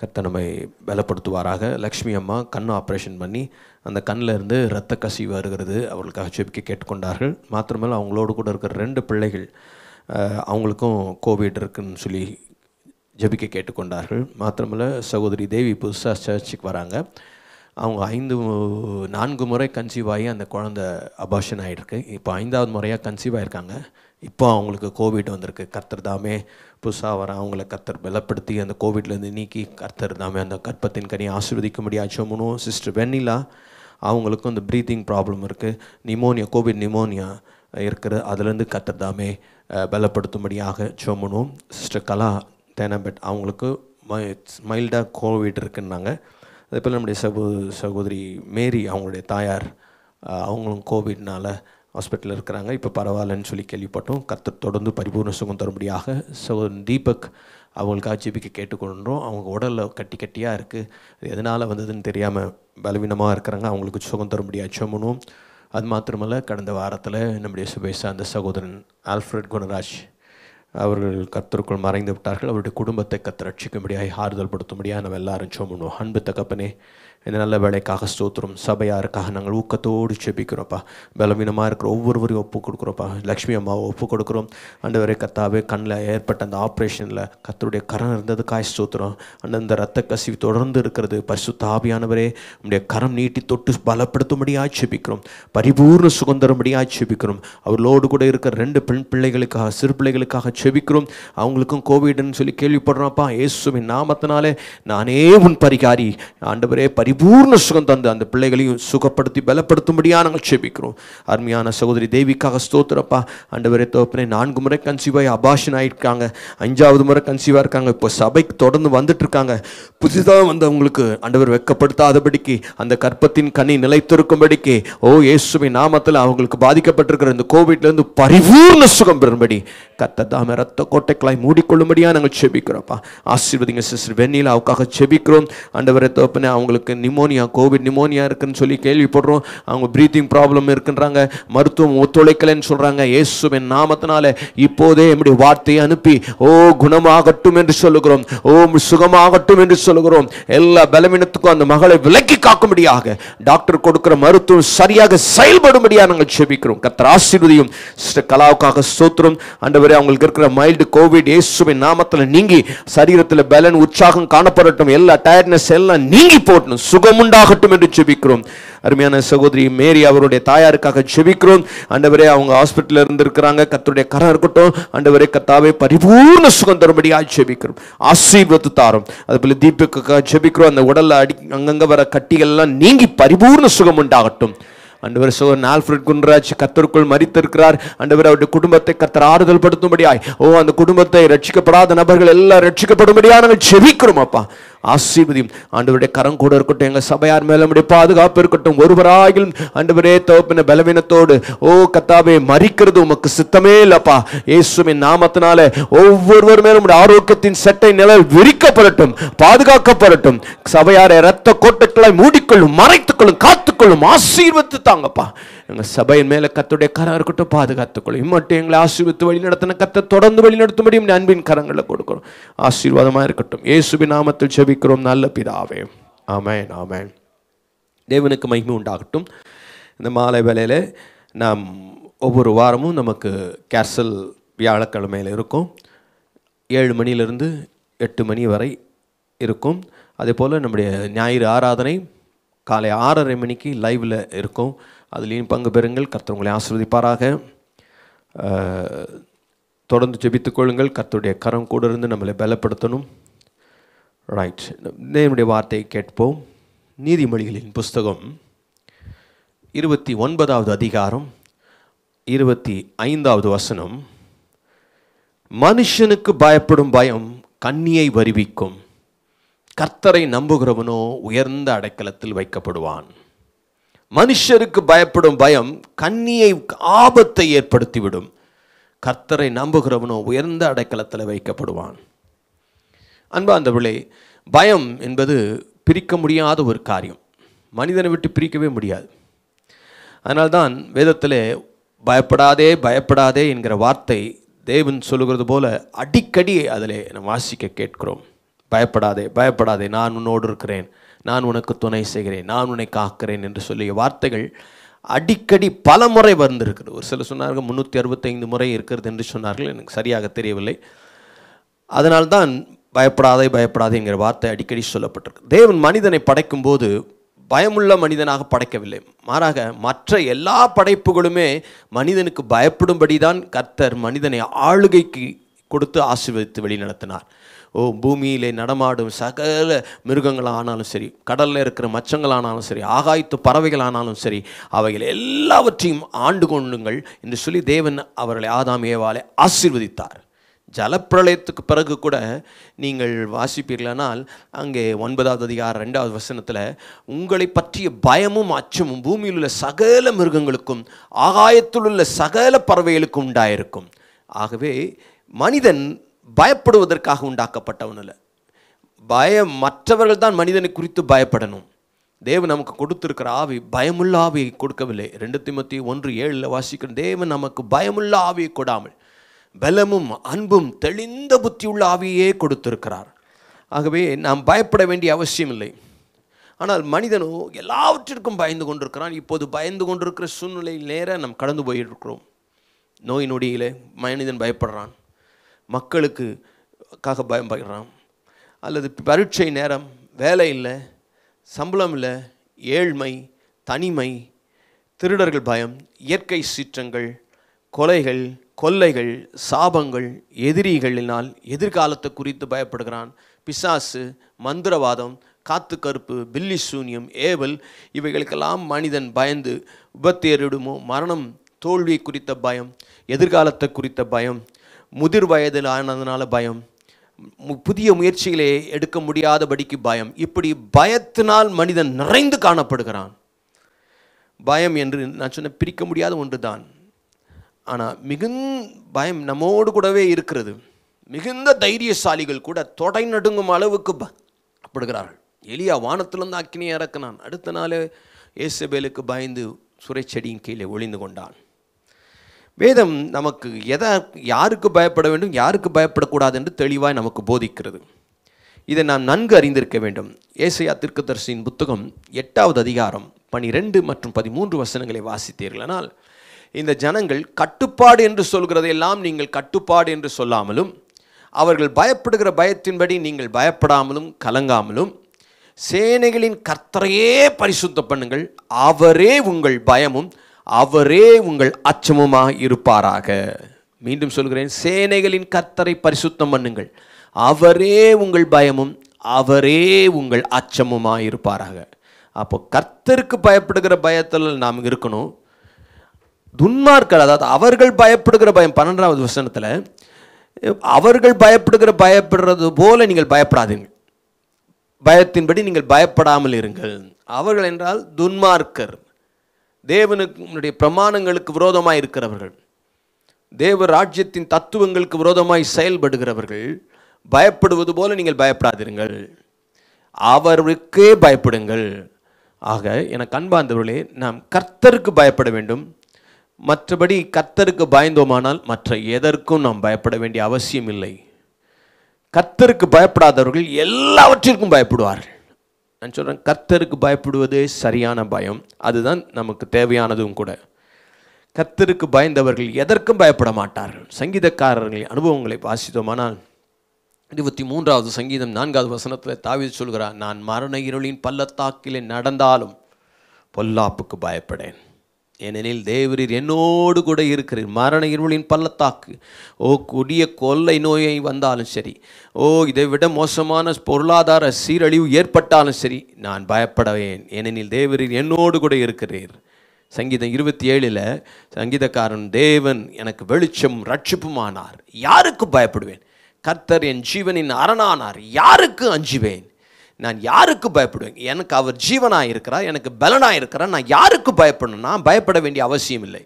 கர்த்த நம்மை பலப்படுத்துவாராக லக்ஷ்மி அம்மா கண் ஆப்ரேஷன் பண்ணி அந்த கண்ணில் இருந்து இரத்த கசி வருகிறது அவர்களுக்காக செபிக்க கேட்டுக்கொண்டார்கள் மாத்திரமல்ல அவங்களோடு கூட இருக்கிற ரெண்டு பிள்ளைகள் அவங்களுக்கும் கோவிட் இருக்குன்னு சொல்லி ஜபிக்க கேட்டுக்கொண்டார்கள் மாத்திரமல்ல சகோதரி தேவி புதுசாக சர்ச்சுக்கு வராங்க அவங்க ஐந்து நான்கு முறை கன்சீவ் ஆகி அந்த குழந்த அபாஷன் ஆகிருக்கு இப்போ ஐந்தாவது முறையாக கன்சீவ் ஆகிருக்காங்க இப்போ அவங்களுக்கு கோவிட் வந்திருக்கு கர்த்தர் தாமே புதுசாக வர அவங்கள கர்த்தர் பலப்படுத்தி அந்த கோவிட்லேருந்து நீக்கி கர்த்தர் தாமே அந்த கற்பத்தின் கனி ஆசிர்வதிக்க முடியாச்சோமனும் சிஸ்டர் வெண்ணிலா அவங்களுக்கும் இந்த ப்ரீத்திங் ப்ராப்ளம் இருக்குது நிமோனியா கோவிட் நிமோனியா இருக்கிற அதுலேருந்து கர்த்தர் தாமே பலப்படுத்தும்படியாக சோமனும் சிஸ்டர் கலா தேனபெட் அவங்களுக்கு மைல்டாக கோவிட் இருக்குன்னாங்க அதே போல் நம்முடைய சகோ சகோதரி மேரி அவங்களுடைய தாயார் அவங்களும் கோவிட்னால் ஹாஸ்பிட்டலில் இருக்கிறாங்க இப்போ பரவாயில்லன்னு சொல்லி கேள்விப்பட்டோம் கத்து தொடர்ந்து பரிபூர்ண சுகம் தரும்படியாக சோதன் தீபக் அவங்களுக்காக ஜிபிக்கு கேட்டுக்கொண்டோம் அவங்க உடலில் கட்டி கட்டியாக இருக்குது எதனால் வந்ததுன்னு தெரியாமல் பலவீனமாக இருக்கிறாங்க அவங்களுக்கு சுகம் தரும்படியாக சொம்மனும் அது மாத்திரமல்ல கடந்த வாரத்தில் நம்முடைய சுபை சார்ந்த சகோதரன் ஆல்ஃப்ரட் குணராஜ் அவர்கள் கத்தருக்குள் மறைந்து விட்டார்கள் அவருடைய குடும்பத்தை கத்தரட்சிக்கும்படியாக ஆறுதல் படுத்தும்படியாக நம்ம எல்லாரும் சோமணும் அன்பு தகப்பனே இந்த நல்ல வேலைக்காக ஸ்தோத்திரம் சபையாருக்காக நாங்கள் ஊக்கத்தோடு செபிக்கிறோப்பா பலவீனமாக இருக்கிற ஒவ்வொருவரையும் ஒப்பு கொடுக்குறோம்ப்பா லக்ஷ்மி அம்மாவை ஒப்பு கொடுக்குறோம் வரை கத்தாவே கண்ணில் ஏற்பட்ட அந்த ஆப்ரேஷனில் கத்தருடைய கரம் இருந்ததுக்காய் ஸ்தோத்திரம் அந்த ரத்த கசிவு தொடர்ந்து இருக்கிறது பரிசு தாபியானவரே உடைய கரம் நீட்டி தொட்டு பலப்படுத்தும்படியாக செபிக்கிறோம் பரிபூர்ண சுதந்திரம்படியாக செபிக்கிறோம் அவர்களோடு கூட இருக்கிற ரெண்டு பெண் பிள்ளைகளுக்காக சிறு பிள்ளைகளுக்காக செபிக்கிறோம் அவங்களுக்கும் கோவிட்னு சொல்லி கேள்விப்படுறோம்ப்பா இயேசுவின் நாமத்தினாலே நானே உன் பரிகாரி ஆண்டவரே பரி பரிபூர்ண சுகம் தந்து அந்த பிள்ளைகளையும் சுகப்படுத்தி பலப்படுத்தும்படியாக நாங்கள் க்ஷேபிக்கிறோம் அருமையான சகோதரி தேவிக்காக ஸ்தோத்திரப்பா அண்டவரே தோப்பனே நான்கு முறை கன்சீவாகி அபாஷன் ஆகிருக்காங்க அஞ்சாவது முறை கன்சீவாக இருக்காங்க இப்போ சபைக்கு தொடர்ந்து வந்துட்டு இருக்காங்க புதிதாக வந்தவங்களுக்கு அண்டவர் வெக்கப்படுத்தாதபடிக்கு அந்த கற்பத்தின் கனி நிலைத்திருக்கும்படிக்கு ஓ இயேசுவை நாமத்தில் அவங்களுக்கு பாதிக்கப்பட்டிருக்கிற இந்த கோவிட்லேருந்து பரிபூர்ண சுகம் பெறும்படி கத்ததாம ரத்த கோட்டைக்களாய் மூடிக்கொள்ளும்படியாக நாங்கள் செபிக்கிறோம்ப்பா ஆசீர்வதிங்க சிஸ்டர் வெண்ணில் அவுக்காக செபிக்கிறோம் அண்டவரை தோப்பனே அவங்களுக்கு நிமோனியா கோவிட் நிமோனியா இருக்குன்னு சொல்லி கேள்விப்படுறோம் அவங்க ப்ரீத்திங் ப்ராப்ளம் இருக்குன்றாங்க மருத்துவம் ஒத்துழைக்கலைன்னு சொல்கிறாங்க இயேசுவின் நாமத்தினால இப்போதே எப்படி வார்த்தையை அனுப்பி ஓ குணமாகட்டும் என்று சொல்லுகிறோம் ஓ சுகமாகட்டும் என்று சொல்லுகிறோம் எல்லா பலவீனத்துக்கும் அந்த மகளை விலக்கி காக்கும்படியாக டாக்டர் கொடுக்குற மருத்துவம் சரியாக செயல்படும்படியாக நாங்கள் செபிக்கிறோம் கத்திர ஆசீர்வதியும் கலாவுக்காக சோத்திரம் அண்டவரே அவங்களுக்கு இருக்கிற மைல்டு கோவிட் இயேசுவின் நாமத்தில் நீங்கி சரீரத்தில் பலன் உற்சாகம் காணப்படட்டும் எல்லா டயர்ட்னஸ் எல்லாம் நீங்கி போட்டணும் சுகமுண்டாகட்டும் என்று செபிக்கிறோம் அருமையான சகோதரி மேரி அவருடைய தாயாருக்காக செபிக்கிறோம் அண்டவரே அவங்க இருந்து இருந்திருக்கிறாங்க கத்தருடைய கரம் இருக்கட்டும் அண்டவரே கத்தாவே பரிபூர்ண சுகம் தரும்படியாக செபிக்கிறோம் ஆசீர்வத்து அது அதுபோல் தீபக்காக செபிக்கிறோம் அந்த உடல்ல அடி அங்கங்கே வர கட்டிகள்லாம் நீங்கி பரிபூர்ண சுகம் உண்டாகட்டும் அண்டவர் சோதன் ஆல்ஃபிரட் குன்ராஜ் கத்தருக்குள் மறித்திருக்கிறார் அண்டவர் அவருடைய குடும்பத்தை கத்தர் ஆறுதல் படுத்தும்படியாய் ஓ அந்த குடும்பத்தை ரட்சிக்கப்படாத நபர்கள் எல்லாம் ரட்சிக்கப்படும்படியாக நாங்கள் செவிக்கிறோம் அப்பா ஆசீர்வதியும் ஆண்டவருடைய கரம் கூட இருக்கட்டும் எங்கள் சபையார் மேலே நம்முடைய பாதுகாப்பு இருக்கட்டும் ஒருவராகிலும் ஆண்டவரே தோப்பின பலவீனத்தோடு ஓ கத்தாவே மறிக்கிறது உமக்கு சித்தமே இல்லப்பா இயேசுவின் நாமத்தினால ஒவ்வொருவர் மேலும் ஆரோக்கியத்தின் சட்டை நிலை விரிக்கப்படட்டும் பாதுகாக்கப்படட்டும் சபையாரை இரத்த கோட்டைகளை மூடிக்கொள்ளும் மறைத்துக்கொள்ளும் காத்துக்கொள்ளும் ஆசீர்வத்து தாங்கப்பா எங்கள் சபையின் மேலே கத்துடைய கரம் இருக்கட்டும் பாதுகாத்துக்கொள்ளும் இம்மட்டும் எங்களை ஆசீர்வித்து நடத்தின கத்தை தொடர்ந்து வழிநடத்தும்படியும் அன்பின் கரங்களை கொடுக்கணும் ஆசீர்வாதமாக இருக்கட்டும் ஏசுபி நாமத்தில் செபிக்கிறோம் நல்ல பிதாவே ஆமேன் ஆமேன் தேவனுக்கு மகிமை உண்டாகட்டும் இந்த மாலை வேலையில் நாம் ஒவ்வொரு வாரமும் நமக்கு கேசல் வியாழக்கிழமையில் இருக்கும் ஏழு மணியிலிருந்து எட்டு மணி வரை இருக்கும் அதே போல் நம்முடைய ஞாயிறு ஆராதனை காலை ஆறரை மணிக்கு லைவில் இருக்கும் அதுலேயும் பங்கு பெறுங்கள் கர்த்தவங்களை உங்களை ஆசிர்வதிப்பாராக தொடர்ந்து ஜெபித்துக்கொள்ளுங்கள் கர்த்தருடைய கரம் கூட இருந்து நம்மளை பலப்படுத்தணும் ரைட் நேருடைய வார்த்தையை கேட்போம் நீதிமொழிகளின் புஸ்தகம் இருபத்தி ஒன்பதாவது அதிகாரம் இருபத்தி ஐந்தாவது வசனம் மனுஷனுக்கு பயப்படும் பயம் கண்ணியை வருவிக்கும் கர்த்தரை நம்புகிறவனோ உயர்ந்த அடைக்கலத்தில் வைக்கப்படுவான் மனுஷருக்கு பயப்படும் பயம் கண்ணியை ஆபத்தை ஏற்படுத்திவிடும் கர்த்தரை நம்புகிறவனோ உயர்ந்த அடைக்கலத்தில் வைக்கப்படுவான் அன்பா அந்த விளை பயம் என்பது பிரிக்க முடியாத ஒரு காரியம் மனிதனை விட்டு பிரிக்கவே முடியாது அதனால்தான் வேதத்தில் பயப்படாதே பயப்படாதே என்கிற வார்த்தை தேவன் சொல்லுகிறது போல அடிக்கடி அதில் வாசிக்க கேட்கிறோம் பயப்படாதே பயப்படாதே நான் உன்னோடு இருக்கிறேன் நான் உனக்கு துணை செய்கிறேன் நான் உன்னை காக்கிறேன் என்று சொல்லிய வார்த்தைகள் அடிக்கடி பல முறை வந்திருக்கிறது ஒரு சில சொன்னார்கள் முந்நூற்றி அறுபத்தைந்து முறை இருக்கிறது என்று சொன்னார்கள் எனக்கு சரியாக தெரியவில்லை அதனால்தான் பயப்படாதே பயப்படாதேங்கிற வார்த்தை அடிக்கடி சொல்லப்பட்டிருக்கு தேவன் மனிதனை படைக்கும்போது பயமுள்ள மனிதனாக படைக்கவில்லை மாறாக மற்ற எல்லா படைப்புகளுமே மனிதனுக்கு பயப்படும்படி தான் கர்த்தர் மனிதனை ஆளுகைக்கு கொடுத்து ஆசீர்வதித்து வழிநடத்தினார் ஓ பூமியிலே நடமாடும் சகல மிருகங்களானாலும் சரி கடலில் இருக்கிற மச்சங்கள் ஆனாலும் சரி ஆகாயத்து ஆனாலும் சரி அவைகள் எல்லாவற்றையும் ஆண்டு கொண்டுங்கள் என்று சொல்லி தேவன் அவர்களை ஆதாம் ஏவாலை ஆசீர்வதித்தார் ஜலப்பிரளயத்துக்கு பிறகு கூட நீங்கள் வாசிப்பீர்களானால் அங்கே ஒன்பதாவது அதிகாரம் ரெண்டாவது வசனத்தில் உங்களை பற்றிய பயமும் அச்சமும் பூமியில் உள்ள சகல மிருகங்களுக்கும் ஆகாயத்தில் உள்ள சகல பறவைகளுக்கும் உண்டாயிருக்கும் ஆகவே மனிதன் பயப்படுவதற்காக உண்டாக்கப்பட்டவன் இல்லை பயம் மற்றவர்கள் தான் மனிதனை குறித்து பயப்படணும் தேவன் நமக்கு கொடுத்திருக்கிற ஆவி பயமுள்ள ஆவியை கொடுக்கவில்லை ரெண்டு மத்தி ஒன்று ஏழில் வாசிக்கிற தேவன் நமக்கு பயமுள்ள ஆவியை கொடாமல் பலமும் அன்பும் தெளிந்த புத்தியுள்ள ஆவியே கொடுத்திருக்கிறார் ஆகவே நாம் பயப்பட வேண்டிய அவசியம் இல்லை ஆனால் மனிதனோ எல்லாவற்றிற்கும் பயந்து கொண்டிருக்கிறான் இப்போது பயந்து கொண்டிருக்கிற சூழ்நிலையில் நேர நாம் கடந்து போயிருக்கிறோம் நோய் நொடியிலே மனிதன் பயப்படுறான் காக பயம் பயிடுறான் அல்லது பரீட்சை நேரம் வேலை இல்லை சம்பளம் இல்லை ஏழ்மை தனிமை திருடர்கள் பயம் இயற்கை சீற்றங்கள் கொலைகள் கொல்லைகள் சாபங்கள் எதிரிகளினால் எதிர்காலத்தை குறித்து பயப்படுகிறான் பிசாசு மந்திரவாதம் காத்து கருப்பு பில்லி சூன்யம் ஏவல் இவைகளுக்கெல்லாம் மனிதன் பயந்து விபத்து மரணம் தோல்வி குறித்த பயம் எதிர்காலத்தை குறித்த பயம் முதிர் வயதில் ஆனதுனால பயம் புதிய முயற்சிகளை எடுக்க முடியாதபடிக்கு பயம் இப்படி பயத்தினால் மனிதன் நிறைந்து காணப்படுகிறான் பயம் என்று நான் சொன்ன பிரிக்க முடியாத ஒன்று தான் ஆனால் மிகுந்த பயம் நம்மோடு கூடவே இருக்கிறது மிகுந்த தைரியசாலிகள் கூட தொடை நடுங்கும் அளவுக்கு படுகிறார்கள் எளியா வானத்திலிருந்து அக்கினியை இறக்கினான் அடுத்த நாள் ஏசபேலுக்கு பயந்து சுரைச்செடியின் கீழே ஒளிந்து கொண்டான் வேதம் நமக்கு எதை யாருக்கு பயப்பட வேண்டும் யாருக்கு பயப்படக்கூடாது என்று தெளிவாக நமக்கு போதிக்கிறது இதை நாம் நன்கு அறிந்திருக்க வேண்டும் ஏசையா திருக்குதர்சியின் புத்தகம் எட்டாவது அதிகாரம் பனிரெண்டு மற்றும் பதிமூன்று வசனங்களை வாசித்தீர்களானால் இந்த ஜனங்கள் கட்டுப்பாடு என்று சொல்கிறதையெல்லாம் நீங்கள் கட்டுப்பாடு என்று சொல்லாமலும் அவர்கள் பயப்படுகிற பயத்தின்படி நீங்கள் பயப்படாமலும் கலங்காமலும் சேனைகளின் கர்த்தரையே பரிசுத்த பண்ணுங்கள் அவரே உங்கள் பயமும் அவரே உங்கள் அச்சமுமாக இருப்பாராக மீண்டும் சொல்கிறேன் சேனைகளின் கர்த்தரை பரிசுத்தம் பண்ணுங்கள் அவரே உங்கள் பயமும் அவரே உங்கள் அச்சமுமாக இருப்பாராக அப்போ கர்த்தருக்கு பயப்படுகிற பயத்தில் நாம் இருக்கணும் துன்மார்க்கள் அதாவது அவர்கள் பயப்படுகிற பயம் பன்னெண்டாவது வசனத்தில் அவர்கள் பயப்படுகிற பயப்படுறது போல நீங்கள் பயப்படாதீங்க பயத்தின்படி நீங்கள் பயப்படாமல் இருங்கள் அவர்கள் என்றால் துன்மார்க்கர் தேவனுடைய பிரமாணங்களுக்கு விரோதமாக இருக்கிறவர்கள் தேவ ராஜ்யத்தின் தத்துவங்களுக்கு விரோதமாய் செயல்படுகிறவர்கள் பயப்படுவது போல நீங்கள் பயப்படாதிருங்கள் அவருக்கே பயப்படுங்கள் ஆக எனக்கு அன்பார்ந்தவர்களே நாம் கர்த்தருக்கு பயப்பட வேண்டும் மற்றபடி கர்த்தருக்கு பயந்தோமானால் மற்ற எதற்கும் நாம் பயப்பட வேண்டிய அவசியம் இல்லை கர்த்தருக்கு பயப்படாதவர்கள் எல்லாவற்றிற்கும் பயப்படுவார்கள் நான் சொல்கிறேன் கர்த்தருக்கு பயப்படுவதே சரியான பயம் அதுதான் நமக்கு தேவையானதும் கூட கர்த்தருக்கு பயந்தவர்கள் எதற்கும் பயப்பட மாட்டார்கள் சங்கீதக்காரர்களின் அனுபவங்களை வாசித்தோமானால் இருபத்தி மூன்றாவது சங்கீதம் நான்காவது வசனத்தில் தாவி சொல்கிறார் நான் மரண இருளின் பள்ளத்தாக்கிலே நடந்தாலும் பொல்லாப்புக்கு பயப்படேன் ஏனெனில் தேவரீர் என்னோடு கூட இருக்கிறீர் மரண இருளின் பள்ளத்தாக்கு ஓ கொடிய கொள்ளை நோயை வந்தாலும் சரி ஓ இதை விட மோசமான பொருளாதார சீரழிவு ஏற்பட்டாலும் சரி நான் பயப்படவேன் ஏனெனில் தேவரீர் என்னோடு கூட இருக்கிறீர் சங்கீதம் இருபத்தி ஏழில் சங்கீதக்காரன் தேவன் எனக்கு வெளிச்சம் ரட்சிப்புமானார் யாருக்கு பயப்படுவேன் கர்த்தர் என் ஜீவனின் அரணானார் யாருக்கு அஞ்சுவேன் நான் யாருக்கு பயப்படுவேன் எனக்கு அவர் ஜீவனாக இருக்கிறார் எனக்கு பலனாக இருக்கிறார் நான் யாருக்கு பயப்படணும்னா பயப்பட வேண்டிய அவசியம் இல்லை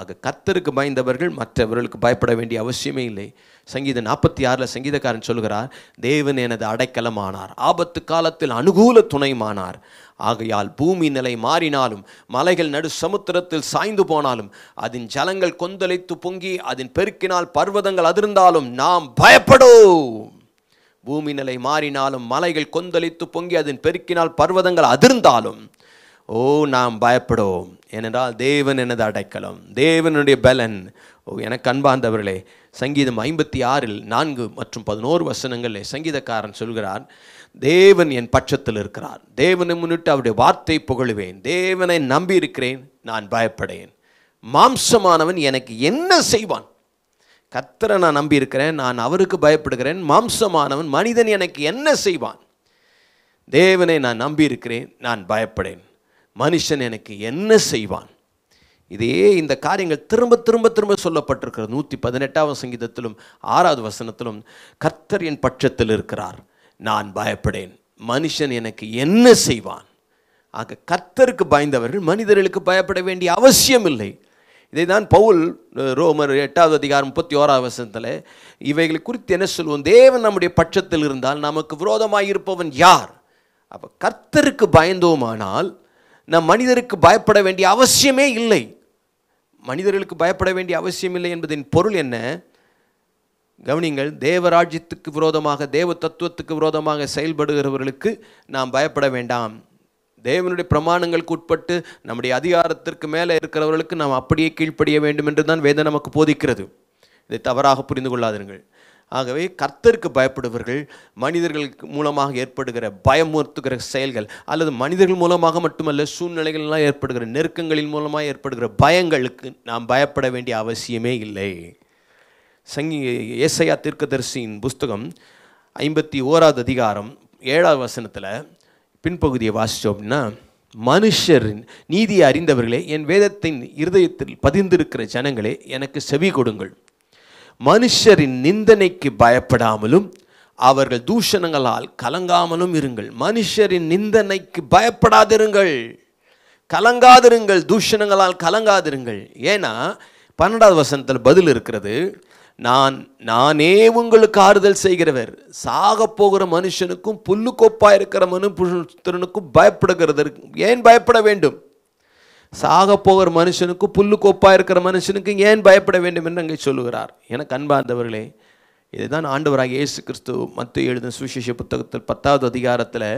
ஆக கத்தருக்கு பயந்தவர்கள் மற்றவர்களுக்கு பயப்பட வேண்டிய அவசியமே இல்லை சங்கீத நாற்பத்தி ஆறில் சங்கீதக்காரன் சொல்கிறார் தேவன் எனது அடைக்கலமானார் ஆபத்து காலத்தில் அனுகூல துணைமானார் ஆகையால் பூமி நிலை மாறினாலும் மலைகள் நடு சமுத்திரத்தில் சாய்ந்து போனாலும் அதன் ஜலங்கள் கொந்தளித்து பொங்கி அதன் பெருக்கினால் பர்வதங்கள் அதிர்ந்தாலும் நாம் பயப்படும் பூமி நிலை மாறினாலும் மலைகள் கொந்தளித்து பொங்கி அதன் பெருக்கினால் பர்வதங்கள் அதிர்ந்தாலும் ஓ நாம் பயப்படுவோம் ஏனென்றால் தேவன் எனது அடைக்கலம் தேவனுடைய பலன் ஓ எனக்கு அன்பார்ந்தவர்களே சங்கீதம் ஐம்பத்தி ஆறில் நான்கு மற்றும் பதினோரு வசனங்களில் சங்கீதக்காரன் சொல்கிறார் தேவன் என் பட்சத்தில் இருக்கிறார் தேவனை முன்னிட்டு அவருடைய வார்த்தை புகழுவேன் தேவனை நம்பியிருக்கிறேன் நான் பயப்படேன் மாம்சமானவன் எனக்கு என்ன செய்வான் கத்தரை நான் நம்பியிருக்கிறேன் நான் அவருக்கு பயப்படுகிறேன் மாம்சமானவன் மனிதன் எனக்கு என்ன செய்வான் தேவனை நான் நம்பியிருக்கிறேன் நான் பயப்படேன் மனுஷன் எனக்கு என்ன செய்வான் இதையே இந்த காரியங்கள் திரும்ப திரும்ப திரும்ப சொல்லப்பட்டிருக்கிற நூற்றி பதினெட்டாவது சங்கீதத்திலும் ஆறாவது வசனத்திலும் கர்த்தர் என் பட்சத்தில் இருக்கிறார் நான் பயப்படேன் மனுஷன் எனக்கு என்ன செய்வான் ஆக கர்த்தருக்கு பயந்தவர்கள் மனிதர்களுக்கு பயப்பட வேண்டிய அவசியம் இல்லை இதை தான் பவுல் ரோமர் எட்டாவது அதிகாரம் முப்பத்தி ஓராவது வசனத்தில் இவைகளை குறித்து என்ன சொல்லுவோம் தேவன் நம்முடைய பட்சத்தில் இருந்தால் நமக்கு விரோதமாக இருப்பவன் யார் அப்போ கர்த்தருக்கு பயந்தோமானால் நம் மனிதருக்கு பயப்பட வேண்டிய அவசியமே இல்லை மனிதர்களுக்கு பயப்பட வேண்டிய அவசியம் இல்லை என்பதின் பொருள் என்ன கவனிங்கள் தேவராஜ்யத்துக்கு விரோதமாக தேவ தத்துவத்துக்கு விரோதமாக செயல்படுகிறவர்களுக்கு நாம் பயப்பட வேண்டாம் தேவனுடைய பிரமாணங்களுக்கு உட்பட்டு நம்முடைய அதிகாரத்திற்கு மேலே இருக்கிறவர்களுக்கு நாம் அப்படியே கீழ்ப்படிய வேண்டும் என்று தான் வேதம் நமக்கு போதிக்கிறது இதை தவறாக புரிந்து கொள்ளாதீர்கள் ஆகவே கர்த்தருக்கு பயப்படுபவர்கள் மனிதர்களுக்கு மூலமாக ஏற்படுகிற பயமுறுத்துகிற செயல்கள் அல்லது மனிதர்கள் மூலமாக மட்டுமல்ல சூழ்நிலைகள்லாம் ஏற்படுகிற நெருக்கங்களின் மூலமாக ஏற்படுகிற பயங்களுக்கு நாம் பயப்பட வேண்டிய அவசியமே இல்லை சங்கி ஏசையா தீர்க்கதரிசியின் புஸ்தகம் ஐம்பத்தி ஓராவது அதிகாரம் ஏழாவது வசனத்தில் பின்பகுதியை வாசித்தோம்னா மனுஷரின் நீதியை அறிந்தவர்களே என் வேதத்தின் இருதயத்தில் பதிந்திருக்கிற ஜனங்களே எனக்கு செவி கொடுங்கள் மனுஷரின் நிந்தனைக்கு பயப்படாமலும் அவர்கள் தூஷணங்களால் கலங்காமலும் இருங்கள் மனுஷரின் நிந்தனைக்கு பயப்படாதிருங்கள் கலங்காதிருங்கள் தூஷணங்களால் கலங்காதிருங்கள் ஏன்னா பன்னெண்டாவது வசனத்தில் பதில் இருக்கிறது நான் நானே உங்களுக்கு ஆறுதல் செய்கிறவர் சாக போகிற மனுஷனுக்கும் புல்லுக்கோப்பாக இருக்கிற மனுஷனுக்கும் பயப்படுகிறதற்கு ஏன் பயப்பட வேண்டும் சாக போகிற மனுஷனுக்கும் புல்லுக்கோப்பாக இருக்கிற மனுஷனுக்கும் ஏன் பயப்பட வேண்டும் என்று அங்கே சொல்லுகிறார் எனக்கு அன்பார்ந்தவர்களே இதுதான் ஆண்டவராக இயேசு கிறிஸ்து மத்திய எழுதும் சுவிசேஷ புத்தகத்தில் பத்தாவது அதிகாரத்தில்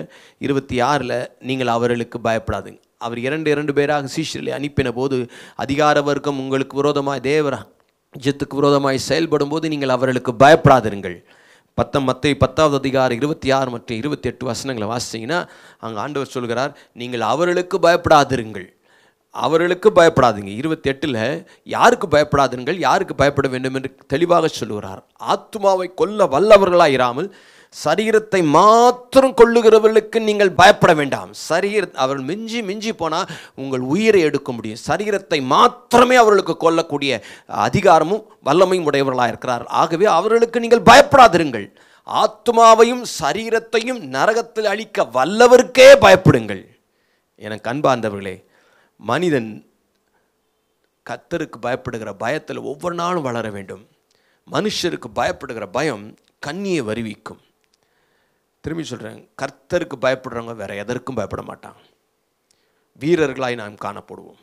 இருபத்தி ஆறில் நீங்கள் அவர்களுக்கு பயப்படாதுங்க அவர் இரண்டு இரண்டு பேராக சீஷர்களை அனுப்பின போது அதிகார வர்க்கம் உங்களுக்கு விரோதமாக தேவரா ஜித்துக்கு விரோதமாய் செயல்படும் போது நீங்கள் அவர்களுக்கு பயப்படாதிருங்கள் பத்தம் மத்தை பத்தாவது அதிகாரம் இருபத்தி ஆறு மற்றும் இருபத்தி எட்டு வசனங்களை வாசித்தீங்கன்னா அங்கே ஆண்டவர் சொல்கிறார் நீங்கள் அவர்களுக்கு பயப்படாதிருங்கள் அவர்களுக்கு பயப்படாதீங்க இருபத்தி எட்டில் யாருக்கு பயப்படாதீர்கள் யாருக்கு பயப்பட வேண்டும் என்று தெளிவாக சொல்லுகிறார் ஆத்மாவை கொல்ல வல்லவர்களாக இராமல் சரீரத்தை மாத்திரம் கொள்ளுகிறவர்களுக்கு நீங்கள் பயப்பட வேண்டாம் சரீர அவர்கள் மிஞ்சி மிஞ்சி போனால் உங்கள் உயிரை எடுக்க முடியும் சரீரத்தை மாத்திரமே அவர்களுக்கு கொல்லக்கூடிய அதிகாரமும் வல்லமையும் உடையவர்களாக இருக்கிறார் ஆகவே அவர்களுக்கு நீங்கள் பயப்படாதிருங்கள் ஆத்மாவையும் சரீரத்தையும் நரகத்தில் அழிக்க வல்லவருக்கே பயப்படுங்கள் எனக்கு அன்பார்ந்தவர்களே மனிதன் கத்தருக்கு பயப்படுகிற பயத்தில் ஒவ்வொரு நாளும் வளர வேண்டும் மனுஷருக்கு பயப்படுகிற பயம் கண்ணியை வருவிக்கும் திரும்பி சொல்கிறேன் கர்த்தருக்கு பயப்படுறவங்க வேறு எதற்கும் பயப்பட மாட்டான் வீரர்களாய் நாம் காணப்படுவோம்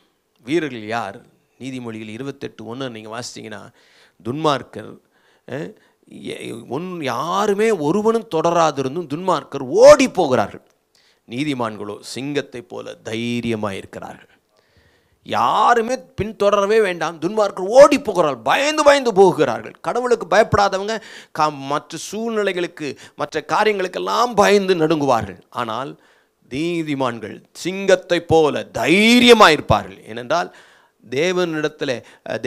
வீரர்கள் யார் நீதிமொழிகள் இருபத்தெட்டு ஒன்று நீங்கள் வாசித்தீங்கன்னா துன்மார்க்கர் ஒன் யாருமே ஒருவனும் தொடராதிருந்தும் துன்மார்க்கர் ஓடி போகிறார்கள் நீதிமான்களோ சிங்கத்தை போல தைரியமாக இருக்கிறார்கள் யாருமே பின்தொடரவே வேண்டாம் துன்மார்க்கர் ஓடி போகிறார்கள் பயந்து பயந்து போகிறார்கள் கடவுளுக்கு பயப்படாதவங்க கா மற்ற சூழ்நிலைகளுக்கு மற்ற காரியங்களுக்கெல்லாம் பயந்து நடுங்குவார்கள் ஆனால் நீதிமான்கள் சிங்கத்தைப் போல தைரியமாக இருப்பார்கள் ஏனென்றால் தேவனிடத்தில்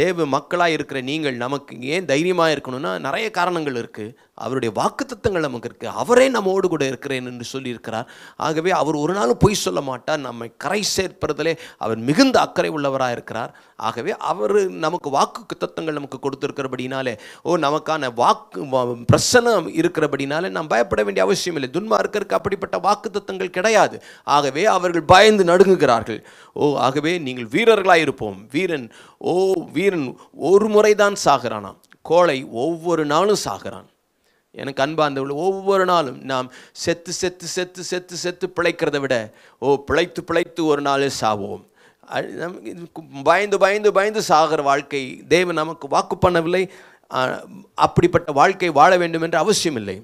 தேவ மக்களாக இருக்கிற நீங்கள் நமக்கு ஏன் தைரியமாக இருக்கணும்னா நிறைய காரணங்கள் இருக்குது அவருடைய வாக்கு தத்தங்கள் நமக்கு இருக்கு அவரே நம்மோடு கூட இருக்கிறேன் என்று சொல்லியிருக்கிறார் ஆகவே அவர் ஒரு நாளும் பொய் சொல்ல மாட்டார் நம்மை கரை சேர்ப்பதிலே அவர் மிகுந்த அக்கறை உள்ளவராக இருக்கிறார் ஆகவே அவர் நமக்கு வாக்கு தத்தங்கள் நமக்கு கொடுத்துருக்கிறபடினாலே ஓ நமக்கான வாக்கு பிரசனம் இருக்கிறபடினாலே நாம் பயப்பட வேண்டிய அவசியம் இல்லை துன்மார்க்கருக்கு அப்படிப்பட்ட வாக்கு தத்தங்கள் கிடையாது ஆகவே அவர்கள் பயந்து நடுங்குகிறார்கள் ஓ ஆகவே நீங்கள் வீரர்களாக இருப்போம் வீரன் ஓ வீரன் ஒரு முறைதான் சாகிறானாம் கோழை ஒவ்வொரு நாளும் சாகிறான் எனக்கு அன்பார்ந்தவள் ஒவ்வொரு நாளும் நாம் செத்து செத்து செத்து செத்து செத்து பிழைக்கிறத விட ஓ பிழைத்து பிழைத்து ஒரு நாளே சாவோம் பயந்து பயந்து பயந்து சாகிற வாழ்க்கை தேவன் நமக்கு வாக்கு பண்ணவில்லை அப்படிப்பட்ட வாழ்க்கை வாழ வேண்டும் என்று அவசியம் இல்லை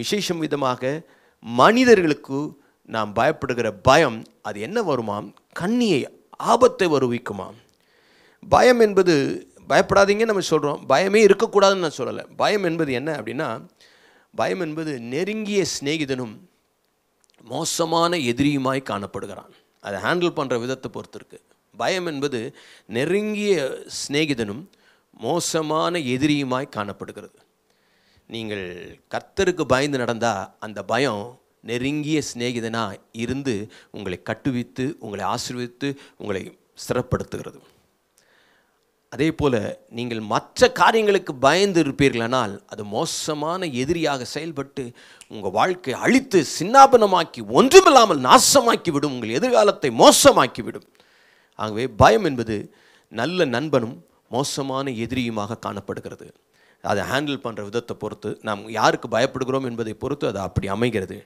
விசேஷம் விதமாக மனிதர்களுக்கு நாம் பயப்படுகிற பயம் அது என்ன வருமாம் கண்ணியை ஆபத்தை வருவிக்குமாம் பயம் என்பது பயப்படாதீங்க நம்ம சொல்கிறோம் பயமே இருக்கக்கூடாதுன்னு நான் சொல்லலை பயம் என்பது என்ன அப்படின்னா பயம் என்பது நெருங்கிய சிநேகிதனும் மோசமான எதிரியுமாய் காணப்படுகிறான் அதை ஹேண்டில் பண்ணுற விதத்தை பொறுத்திருக்கு பயம் என்பது நெருங்கிய சிநேகிதனும் மோசமான எதிரியுமாய் காணப்படுகிறது நீங்கள் கர்த்தருக்கு பயந்து நடந்தால் அந்த பயம் நெருங்கிய சிநேகிதனாக இருந்து உங்களை கட்டுவித்து உங்களை ஆசிர்வித்து உங்களை சிறப்படுத்துகிறது அதே போல் நீங்கள் மற்ற காரியங்களுக்கு பயந்து இருப்பீர்களானால் அது மோசமான எதிரியாக செயல்பட்டு உங்கள் வாழ்க்கை அழித்து சின்னாபனமாக்கி ஒன்றுமில்லாமல் நாசமாக்கிவிடும் உங்கள் எதிர்காலத்தை மோசமாக்கிவிடும் ஆகவே பயம் என்பது நல்ல நண்பனும் மோசமான எதிரியுமாக காணப்படுகிறது அதை ஹேண்டில் பண்ணுற விதத்தை பொறுத்து நாம் யாருக்கு பயப்படுகிறோம் என்பதை பொறுத்து அது அப்படி அமைகிறது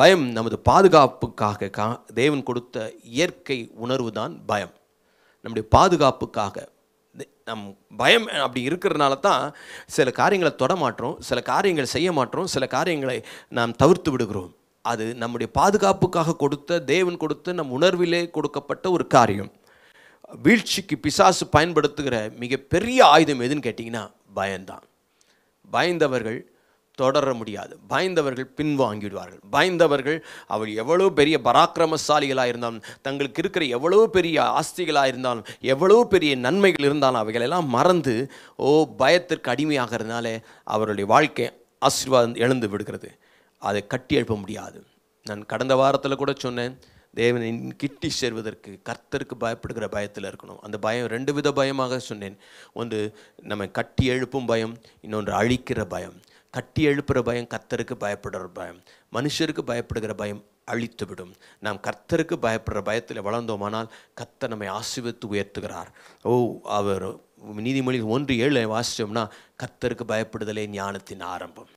பயம் நமது பாதுகாப்புக்காக கா தேவன் கொடுத்த இயற்கை உணர்வு தான் பயம் நம்முடைய பாதுகாப்புக்காக நம் பயம் அப்படி இருக்கிறதுனால தான் சில காரியங்களை தொடமாட்டோம் சில காரியங்கள் செய்ய மாட்டோம் சில காரியங்களை நாம் தவிர்த்து விடுகிறோம் அது நம்முடைய பாதுகாப்புக்காக கொடுத்த தேவன் கொடுத்த நம் உணர்விலே கொடுக்கப்பட்ட ஒரு காரியம் வீழ்ச்சிக்கு பிசாசு பயன்படுத்துகிற மிகப்பெரிய ஆயுதம் எதுன்னு கேட்டிங்கன்னா பயம்தான் பயந்தவர்கள் தொடர முடியாது பயந்தவர்கள் பின்வாங்கிடுவார்கள் பயந்தவர்கள் அவள் எவ்வளோ பெரிய பராக்கிரமசாலிகளாக இருந்தாலும் தங்களுக்கு இருக்கிற எவ்வளோ பெரிய ஆஸ்திகளாக இருந்தாலும் எவ்வளோ பெரிய நன்மைகள் இருந்தாலும் அவைகளெல்லாம் மறந்து ஓ பயத்திற்கு அடிமையாகிறதுனால அவருடைய வாழ்க்கை ஆசீர்வாதம் எழுந்து விடுகிறது அதை கட்டி எழுப்ப முடியாது நான் கடந்த வாரத்தில் கூட சொன்னேன் தேவனின் கிட்டி சேர்வதற்கு கர்த்தருக்கு பயப்படுகிற பயத்தில் இருக்கணும் அந்த பயம் ரெண்டு வித பயமாக சொன்னேன் ஒன்று நம்ம கட்டி எழுப்பும் பயம் இன்னொன்று அழிக்கிற பயம் கட்டி எழுப்புகிற பயம் கத்தருக்கு பயப்படுற பயம் மனுஷருக்கு பயப்படுகிற பயம் அழித்துவிடும் நாம் கர்த்தருக்கு பயப்படுற பயத்தில் வளர்ந்தோமானால் கர்த்தர் நம்மை ஆசிர்வித்து உயர்த்துகிறார் ஓ அவர் நீதிமொழி ஒன்று ஏழு வாசித்தோம்னா கர்த்தருக்கு பயப்படுதலே ஞானத்தின் ஆரம்பம்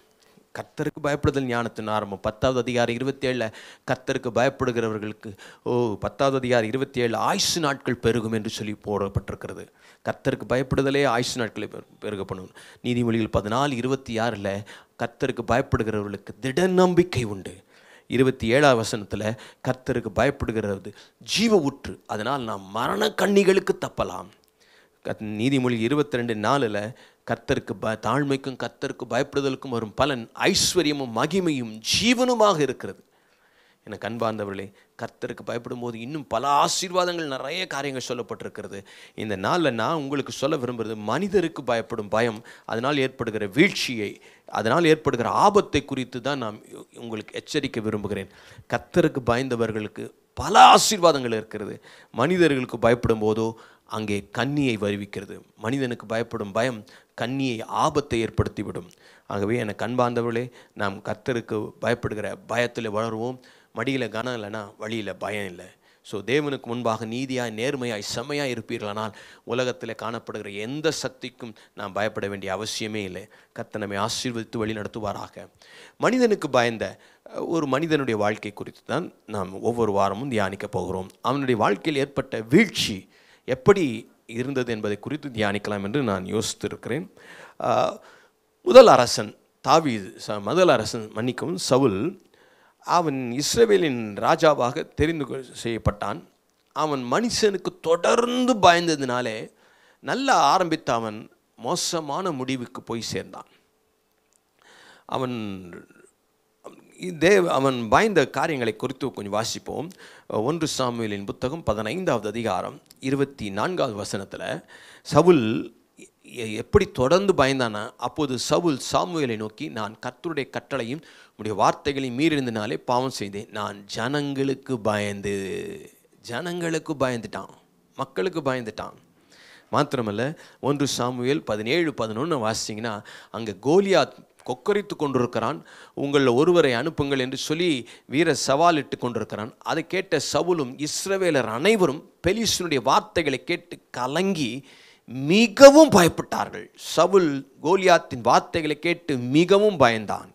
கத்தருக்கு பயப்படுதல் ஞானத்தின் ஆரம்பம் பத்தாவது அதிகாரம் இருபத்தேழில் கத்தருக்கு பயப்படுகிறவர்களுக்கு ஓ பத்தாவது அதிகாரம் ஏழு ஆயுசு நாட்கள் பெருகும் என்று சொல்லி போடப்பட்டிருக்கிறது கத்தருக்கு பயப்படுதலே ஆயுசு நாட்களை பெருக பண்ணணும் நீதிமொழிகள் பதினாலு இருபத்தி ஆறில் கத்தருக்கு பயப்படுகிறவர்களுக்கு திட நம்பிக்கை உண்டு இருபத்தி ஏழாவது வசனத்தில் கர்த்தருக்கு பயப்படுகிறது ஜீவ ஊற்று அதனால் நாம் மரண கண்ணிகளுக்கு தப்பலாம் நீதிமொழி இருபத்தி ரெண்டு நாலில் கத்தருக்கு ப தாழ்மைக்கும் கத்தருக்கு பயப்படுதலுக்கும் வரும் பலன் ஐஸ்வர்யமும் மகிமையும் ஜீவனுமாக இருக்கிறது எனக்கு அன்பார்ந்தவர்களே கர்த்தருக்கு பயப்படும் போது இன்னும் பல ஆசீர்வாதங்கள் நிறைய காரியங்கள் சொல்லப்பட்டிருக்கிறது இந்த நாளில் நான் உங்களுக்கு சொல்ல விரும்புகிறது மனிதருக்கு பயப்படும் பயம் அதனால் ஏற்படுகிற வீழ்ச்சியை அதனால் ஏற்படுகிற ஆபத்தை குறித்து தான் நான் உங்களுக்கு எச்சரிக்க விரும்புகிறேன் கர்த்தருக்கு பயந்தவர்களுக்கு பல ஆசீர்வாதங்கள் இருக்கிறது மனிதர்களுக்கு பயப்படும் போதோ அங்கே கண்ணியை வருவிக்கிறது மனிதனுக்கு பயப்படும் பயம் கண்ணியை ஆபத்தை ஏற்படுத்திவிடும் ஆகவே என கண்பார்ந்தவர்களே நாம் கர்த்தருக்கு பயப்படுகிற பயத்தில் வளருவோம் மடியில் கனம் இல்லைன்னா வழியில் பயம் இல்லை ஸோ தேவனுக்கு முன்பாக நீதியாக நேர்மையாய் செம்மையாக இருப்பீர்களானால் உலகத்தில் காணப்படுகிற எந்த சக்திக்கும் நாம் பயப்பட வேண்டிய அவசியமே இல்லை கத்தனமை ஆசீர்வதித்து வழி நடத்துவாராக மனிதனுக்கு பயந்த ஒரு மனிதனுடைய வாழ்க்கை குறித்து தான் நாம் ஒவ்வொரு வாரமும் தியானிக்க போகிறோம் அவனுடைய வாழ்க்கையில் ஏற்பட்ட வீழ்ச்சி எப்படி இருந்தது என்பதை குறித்து தியானிக்கலாம் என்று நான் யோசித்திருக்கிறேன் முதல் அரசன் தாவீது ச முதல் அரசன் மன்னிக்கவும் சவுல் அவன் இஸ்ரேவேலின் ராஜாவாக தெரிந்து செய்யப்பட்டான் அவன் மனுஷனுக்கு தொடர்ந்து பயந்ததினாலே நல்லா ஆரம்பித்த அவன் மோசமான முடிவுக்கு போய் சேர்ந்தான் அவன் தேவ் அவன் வாய்ந்த காரியங்களை குறித்து கொஞ்சம் வாசிப்போம் ஒன்று சாமியலின் புத்தகம் பதினைந்தாவது அதிகாரம் இருபத்தி நான்காவது வசனத்தில் சவுல் எப்படி தொடர்ந்து பயந்தானா அப்போது சவுல் சாமுவேலை நோக்கி நான் கர்த்தருடைய கட்டளையும் உடைய வார்த்தைகளையும் மீறிருந்தனாலே பாவம் செய்தேன் நான் ஜனங்களுக்கு பயந்து ஜனங்களுக்கு பயந்துட்டான் மக்களுக்கு பயந்துட்டான் மாத்திரமல்ல ஒன்று சாமுவேல் பதினேழு பதினொன்று வாசிச்சிங்கன்னா அங்கே கோலியாத் கொக்கரித்து கொண்டிருக்கிறான் உங்களில் ஒருவரை அனுப்புங்கள் என்று சொல்லி வீர இட்டு கொண்டிருக்கிறான் அதை கேட்ட சவுலும் இஸ்ரவேலர் அனைவரும் பெலிசனுடைய வார்த்தைகளை கேட்டு கலங்கி மிகவும் பயப்பட்டார்கள் சவுல் கோலியாத்தின் வார்த்தைகளை கேட்டு மிகவும் பயந்தான்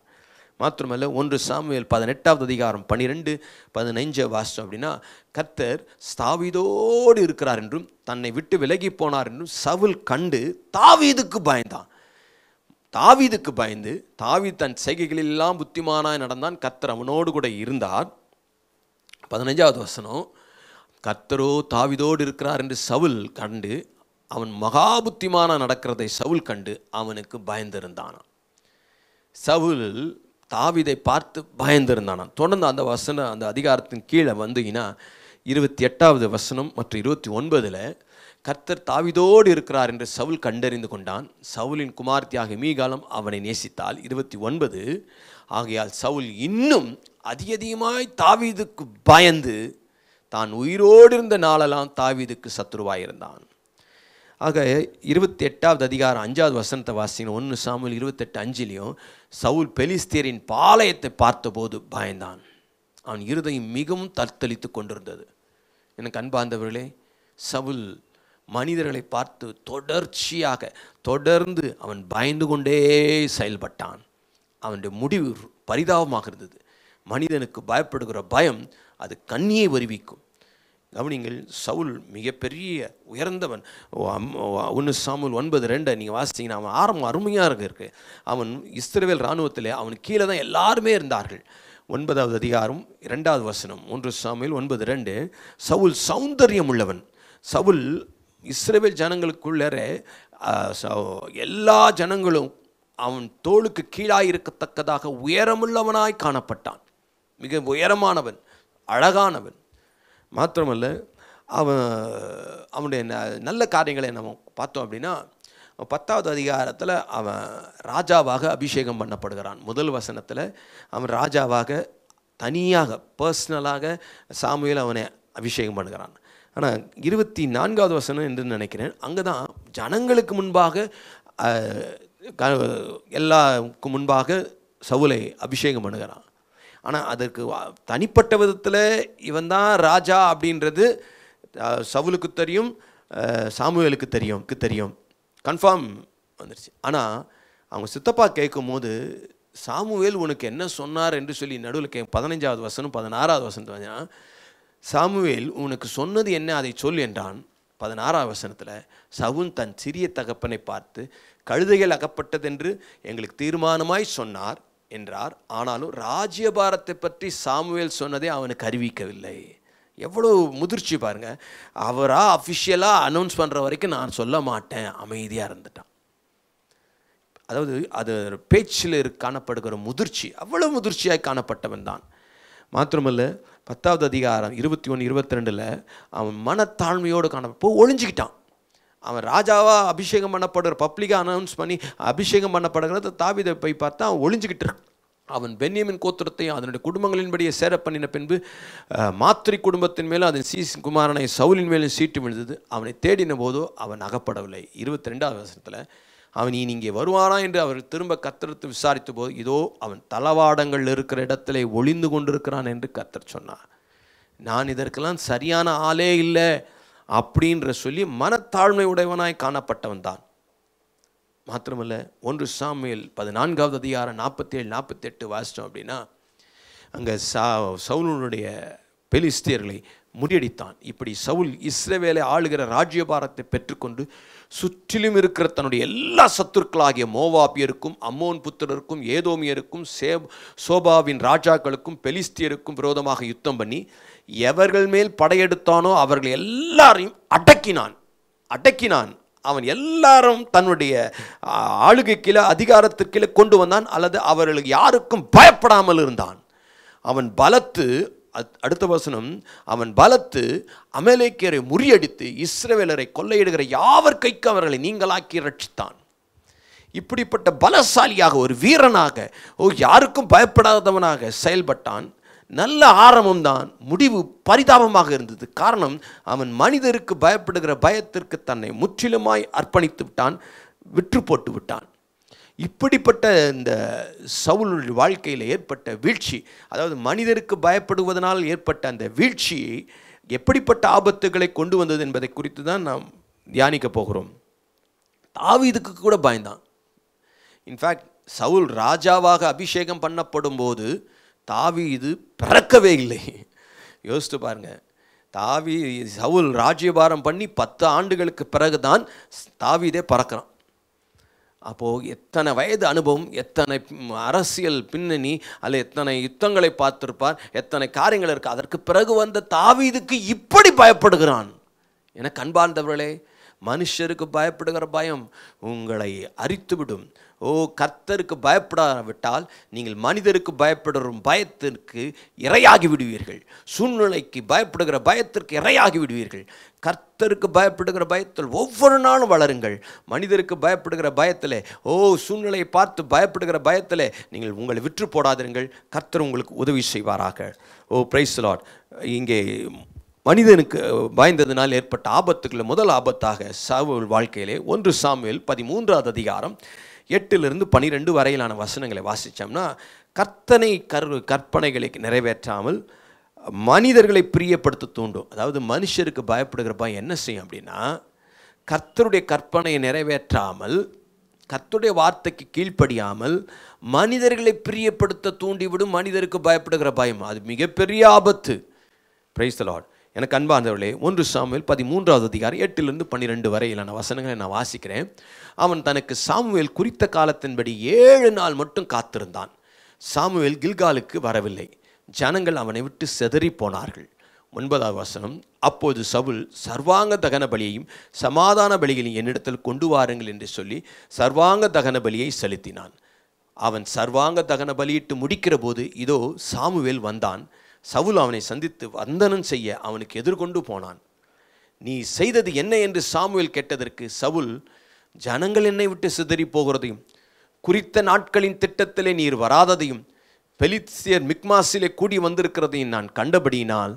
மாத்திரமல்ல ஒன்று சாமியல் பதினெட்டாவது அதிகாரம் பன்னிரெண்டு பதினைஞ்ச வாசம் அப்படின்னா கர்த்தர் ஸ்தாவிதோடு இருக்கிறார் என்றும் தன்னை விட்டு விலகி போனார் என்றும் சவுல் கண்டு தாவீதுக்கு பயந்தான் தாவீதுக்கு பயந்து தாவி தன் செய்கைகளெல்லாம் புத்திமானாய் நடந்தான் கத்தர் அவனோடு கூட இருந்தார் பதினஞ்சாவது வசனம் கத்தரோ தாவிதோடு இருக்கிறார் என்று சவுல் கண்டு அவன் மகா புத்திமானாக நடக்கிறதை சவுல் கண்டு அவனுக்கு பயந்திருந்தானான் சவுல் தாவிதை பார்த்து பயந்திருந்தானான் தொடர்ந்து அந்த வசனம் அந்த அதிகாரத்தின் கீழே வந்தீங்கன்னா இருபத்தி எட்டாவது வசனம் மற்றும் இருபத்தி ஒன்பதில் கர்த்தர் தாவிதோடு இருக்கிறார் என்று சவுல் கண்டறிந்து கொண்டான் சவுலின் குமார்த்தியாக மீகாலம் அவனை நேசித்தால் இருபத்தி ஒன்பது ஆகையால் சவுல் இன்னும் அதிக அதிகமாய் தாவீதுக்கு பயந்து தான் உயிரோடு இருந்த நாளெல்லாம் தாவீதுக்கு சத்ருவாயிருந்தான் ஆக இருபத்தி எட்டாவது அதிகாரம் அஞ்சாவது வசனத்தை வாசின ஒன்று சாமுல் இருபத்தெட்டு அஞ்சிலையும் சவுல் பெலிஸ்தீரின் பாளையத்தை பார்த்தபோது பயந்தான் அவன் இருதையும் மிகவும் தத்தளித்து கொண்டிருந்தது எனக்கு அன்பாந்தவர்களே சவுல் மனிதர்களை பார்த்து தொடர்ச்சியாக தொடர்ந்து அவன் பயந்து கொண்டே செயல்பட்டான் அவனுடைய முடிவு பரிதாபமாக இருந்தது மனிதனுக்கு பயப்படுகிற பயம் அது கண்ணியை வருவிக்கும் கவனிங்கள் சவுல் மிகப்பெரிய உயர்ந்தவன் ஒன்று சாமுல் ஒன்பது ரெண்டை நீங்கள் வாசித்தீங்கன்னா அவன் ஆரம்பம் அருமையாக இருக்கு இருக்கு அவன் இஸ்ரேவேல் இராணுவத்தில் அவன் கீழே தான் எல்லாருமே இருந்தார்கள் ஒன்பதாவது அதிகாரம் இரண்டாவது வசனம் ஒன்று சாமியில் ஒன்பது ரெண்டு சவுல் சௌந்தரியம் உள்ளவன் சவுல் இஸ்ரேவேல் ஜனங்களுக்குள்ளற எல்லா ஜனங்களும் அவன் தோளுக்கு கீழாக இருக்கத்தக்கதாக உயரமுள்ளவனாய் காணப்பட்டான் மிக உயரமானவன் அழகானவன் மாத்திரமல்ல அவன் அவனுடைய நல்ல காரியங்களை நம்ம பார்த்தோம் அப்படின்னா பத்தாவது அதிகாரத்தில் அவன் ராஜாவாக அபிஷேகம் பண்ணப்படுகிறான் முதல் வசனத்தில் அவன் ராஜாவாக தனியாக பர்சனலாக சாமியில் அவனை அபிஷேகம் பண்ணுகிறான் ஆனால் இருபத்தி நான்காவது வசனம் என்று நினைக்கிறேன் அங்கே தான் ஜனங்களுக்கு முன்பாக எல்லாருக்கு முன்பாக சவுலை அபிஷேகம் பண்ணுகிறான் ஆனால் அதற்கு தனிப்பட்ட விதத்தில் இவன் தான் ராஜா அப்படின்றது சவுலுக்கு தெரியும் சாமுவேலுக்கு தெரியும் தெரியும் கன்ஃபார்ம் வந்துருச்சு ஆனால் அவங்க சித்தப்பா கேட்கும் போது சாமுவேல் உனக்கு என்ன சொன்னார் என்று சொல்லி நடுவில் கே பதினஞ்சாவது வசனம் பதினாறாவது வசனம் சாமுவேல் உனக்கு சொன்னது என்ன அதை சொல் என்றான் பதினாறாம் வசனத்தில் சவுன் தன் சிறிய தகப்பனை பார்த்து கழுதைகள் அகப்பட்டதென்று எங்களுக்கு தீர்மானமாய் சொன்னார் என்றார் ஆனாலும் ராஜ்யபாரத்தை பற்றி சாமுவேல் சொன்னதை அவனுக்கு அறிவிக்கவில்லை எவ்வளோ முதிர்ச்சி பாருங்கள் அவராக அஃபிஷியலாக அனௌன்ஸ் பண்ணுற வரைக்கும் நான் சொல்ல மாட்டேன் அமைதியாக இருந்துட்டான் அதாவது அது பேச்சில் காணப்படுகிற முதிர்ச்சி அவ்வளோ முதிர்ச்சியாக காணப்பட்டவன் தான் மாத்திரமல்ல பத்தாவது அதிகாரம் இருபத்தி ஒன்று இருபத்தி ரெண்டில் அவன் மனத்தாழ்மையோடு காணப்போ ஒழிஞ்சிக்கிட்டான் அவன் ராஜாவாக அபிஷேகம் பண்ணப்படுற பப்ளிக்காக அனௌன்ஸ் பண்ணி அபிஷேகம் பண்ணப்படுகிறத தாவிதை போய் பார்த்தா அவன் ஒழிஞ்சிக்கிட்டு அவன் பென்யமின் கோத்திரத்தையும் அதனுடைய குடும்பங்களின்படியே சேர பண்ணின பின்பு மாத்திரை குடும்பத்தின் மேலும் அதன் சி குமாரனை சவுலின் மேலும் சீட்டு விழுந்தது அவனை தேடின போதோ அவன் அகப்படவில்லை இருபத்தி ரெண்டாவது வருஷத்தில் அவன் நீ இங்கே வருவானா என்று அவர் திரும்ப கத்தரத்து விசாரித்த போது இதோ அவன் தளவாடங்கள் இருக்கிற இடத்துல ஒளிந்து கொண்டிருக்கிறான் என்று கத்தர் சொன்னான் நான் இதற்கெல்லாம் சரியான ஆளே இல்லை அப்படின்ற சொல்லி மனத்தாழ்மை உடையவனாய் காணப்பட்டவன் தான் மாத்திரமல்ல ஒன்று சாமியில் பதினான்காவது அதிகாரம் நாற்பத்தேழு நாற்பத்தெட்டு வாசித்தோம் அப்படின்னா அங்கே சா சவுலனுடைய பெலிஸ்தியர்களை முறியடித்தான் இப்படி சவுல் இஸ்ரேவேலை ஆளுகிற ராஜ்யபாரத்தை பெற்றுக்கொண்டு சுற்றிலும் இருக்கிற தன்னுடைய எல்லா சத்துருக்களாகிய மோவாபியருக்கும் அம்மோன் புத்திரருக்கும் ஏதோமியருக்கும் சே சோபாவின் ராஜாக்களுக்கும் பெலிஸ்தியருக்கும் விரோதமாக யுத்தம் பண்ணி எவர்கள் மேல் படையெடுத்தானோ அவர்கள் எல்லாரையும் அடக்கினான் அடக்கினான் அவன் எல்லாரும் தன்னுடைய கீழே அதிகாரத்திற்கில கொண்டு வந்தான் அல்லது அவர்களுக்கு யாருக்கும் பயப்படாமல் இருந்தான் அவன் பலத்து அடுத்த வசனம் அவன் பலத்து அமலேக்கியரை முறியடித்து இஸ்ரவேலரை கொள்ளையிடுகிற யாவர் கைக்கு அவர்களை நீங்களாக்கி ரட்சித்தான் இப்படிப்பட்ட பலசாலியாக ஒரு வீரனாக ஓ யாருக்கும் பயப்படாதவனாக செயல்பட்டான் நல்ல ஆரம்பம்தான் முடிவு பரிதாபமாக இருந்தது காரணம் அவன் மனிதருக்கு பயப்படுகிற பயத்திற்கு தன்னை முற்றிலுமாய் அர்ப்பணித்து விட்டான் விற்று போட்டு விட்டான் இப்படிப்பட்ட இந்த சவுலுடைய வாழ்க்கையில் ஏற்பட்ட வீழ்ச்சி அதாவது மனிதருக்கு பயப்படுவதனால் ஏற்பட்ட அந்த வீழ்ச்சி எப்படிப்பட்ட ஆபத்துகளை கொண்டு வந்தது என்பதை குறித்து தான் நாம் தியானிக்க போகிறோம் தாவீதுக்கு கூட பயந்தான் இன்ஃபேக்ட் சவுல் ராஜாவாக அபிஷேகம் பண்ணப்படும் போது தாவீது பிறக்கவே இல்லை யோசித்து பாருங்கள் தாவி சவுல் ராஜ்யபாரம் பண்ணி பத்து ஆண்டுகளுக்கு பிறகு தான் தாவீதே பறக்கிறான் அப்போது எத்தனை வயது அனுபவம் எத்தனை அரசியல் பின்னணி அல்ல எத்தனை யுத்தங்களை பார்த்துருப்பார் எத்தனை காரியங்கள் இருக்குது அதற்கு பிறகு வந்த தாவீதுக்கு இப்படி பயப்படுகிறான் என கண்பார்ந்தவர்களே மனுஷருக்கு பயப்படுகிற பயம் உங்களை அரித்துவிடும் ஓ கர்த்தருக்கு பயப்படாவிட்டால் நீங்கள் மனிதருக்கு பயப்படுறும் பயத்திற்கு இரையாகி விடுவீர்கள் சூழ்நிலைக்கு பயப்படுகிற பயத்திற்கு இரையாகி விடுவீர்கள் கர்த்தருக்கு பயப்படுகிற பயத்தில் ஒவ்வொரு நாளும் வளருங்கள் மனிதருக்கு பயப்படுகிற பயத்தில் ஓ சூழ்நிலையை பார்த்து பயப்படுகிற பயத்தில் நீங்கள் உங்களை விற்று போடாதிருங்கள் கர்த்தர் உங்களுக்கு உதவி செய்வாராக ஓ பிரைஸ் லாட் இங்கே மனிதனுக்கு பயந்ததினால் ஏற்பட்ட ஆபத்துக்களில் முதல் ஆபத்தாக சாவு வாழ்க்கையிலே ஒன்று சாமுவேல் பதிமூன்றாவது அதிகாரம் எட்டிலிருந்து பனிரெண்டு வரையிலான வசனங்களை வாசித்தோம்னா கர்த்தனை கரு கற்பனைகளை நிறைவேற்றாமல் மனிதர்களை பிரியப்படுத்த தூண்டும் அதாவது மனுஷருக்கு பயப்படுகிற என்ன செய்யும் அப்படின்னா கர்த்தருடைய கற்பனையை நிறைவேற்றாமல் கர்த்தருடைய வார்த்தைக்கு கீழ்ப்படியாமல் மனிதர்களை பிரியப்படுத்த தூண்டிவிடும் மனிதருக்கு பயப்படுகிற பயம் அது மிகப்பெரிய ஆபத்து பிரைஸ் லார்ட் எனக்கு அன்பார்ந்தவர்களே ஒன்று சாமுவேல் பதிமூன்றாவது அதிகாரம் எட்டிலிருந்து பன்னிரெண்டு வரையிலான வசனங்களை நான் வாசிக்கிறேன் அவன் தனக்கு சாமுவேல் குறித்த காலத்தின்படி ஏழு நாள் மட்டும் காத்திருந்தான் சாமுவேல் கில்காலுக்கு வரவில்லை ஜனங்கள் அவனை விட்டு செதறி போனார்கள் ஒன்பதாவது வசனம் அப்போது சவுல் சர்வாங்க தகன பலியையும் சமாதான பலிகளையும் என்னிடத்தில் கொண்டு வாருங்கள் என்று சொல்லி சர்வாங்க தகன பலியை செலுத்தினான் அவன் சர்வாங்க தகன பலியிட்டு முடிக்கிற போது இதோ சாமுவேல் வந்தான் சவுல் அவனை சந்தித்து வந்தனம் செய்ய அவனுக்கு எதிர்கொண்டு போனான் நீ செய்தது என்ன என்று சாமுவேல் கேட்டதற்கு சவுல் ஜனங்கள் என்னை விட்டு சிதறி போகிறதையும் குறித்த நாட்களின் திட்டத்திலே நீர் வராததையும் பெலித்சியர் மிக்மாஸிலே கூடி வந்திருக்கிறதையும் நான் கண்டபடியினால்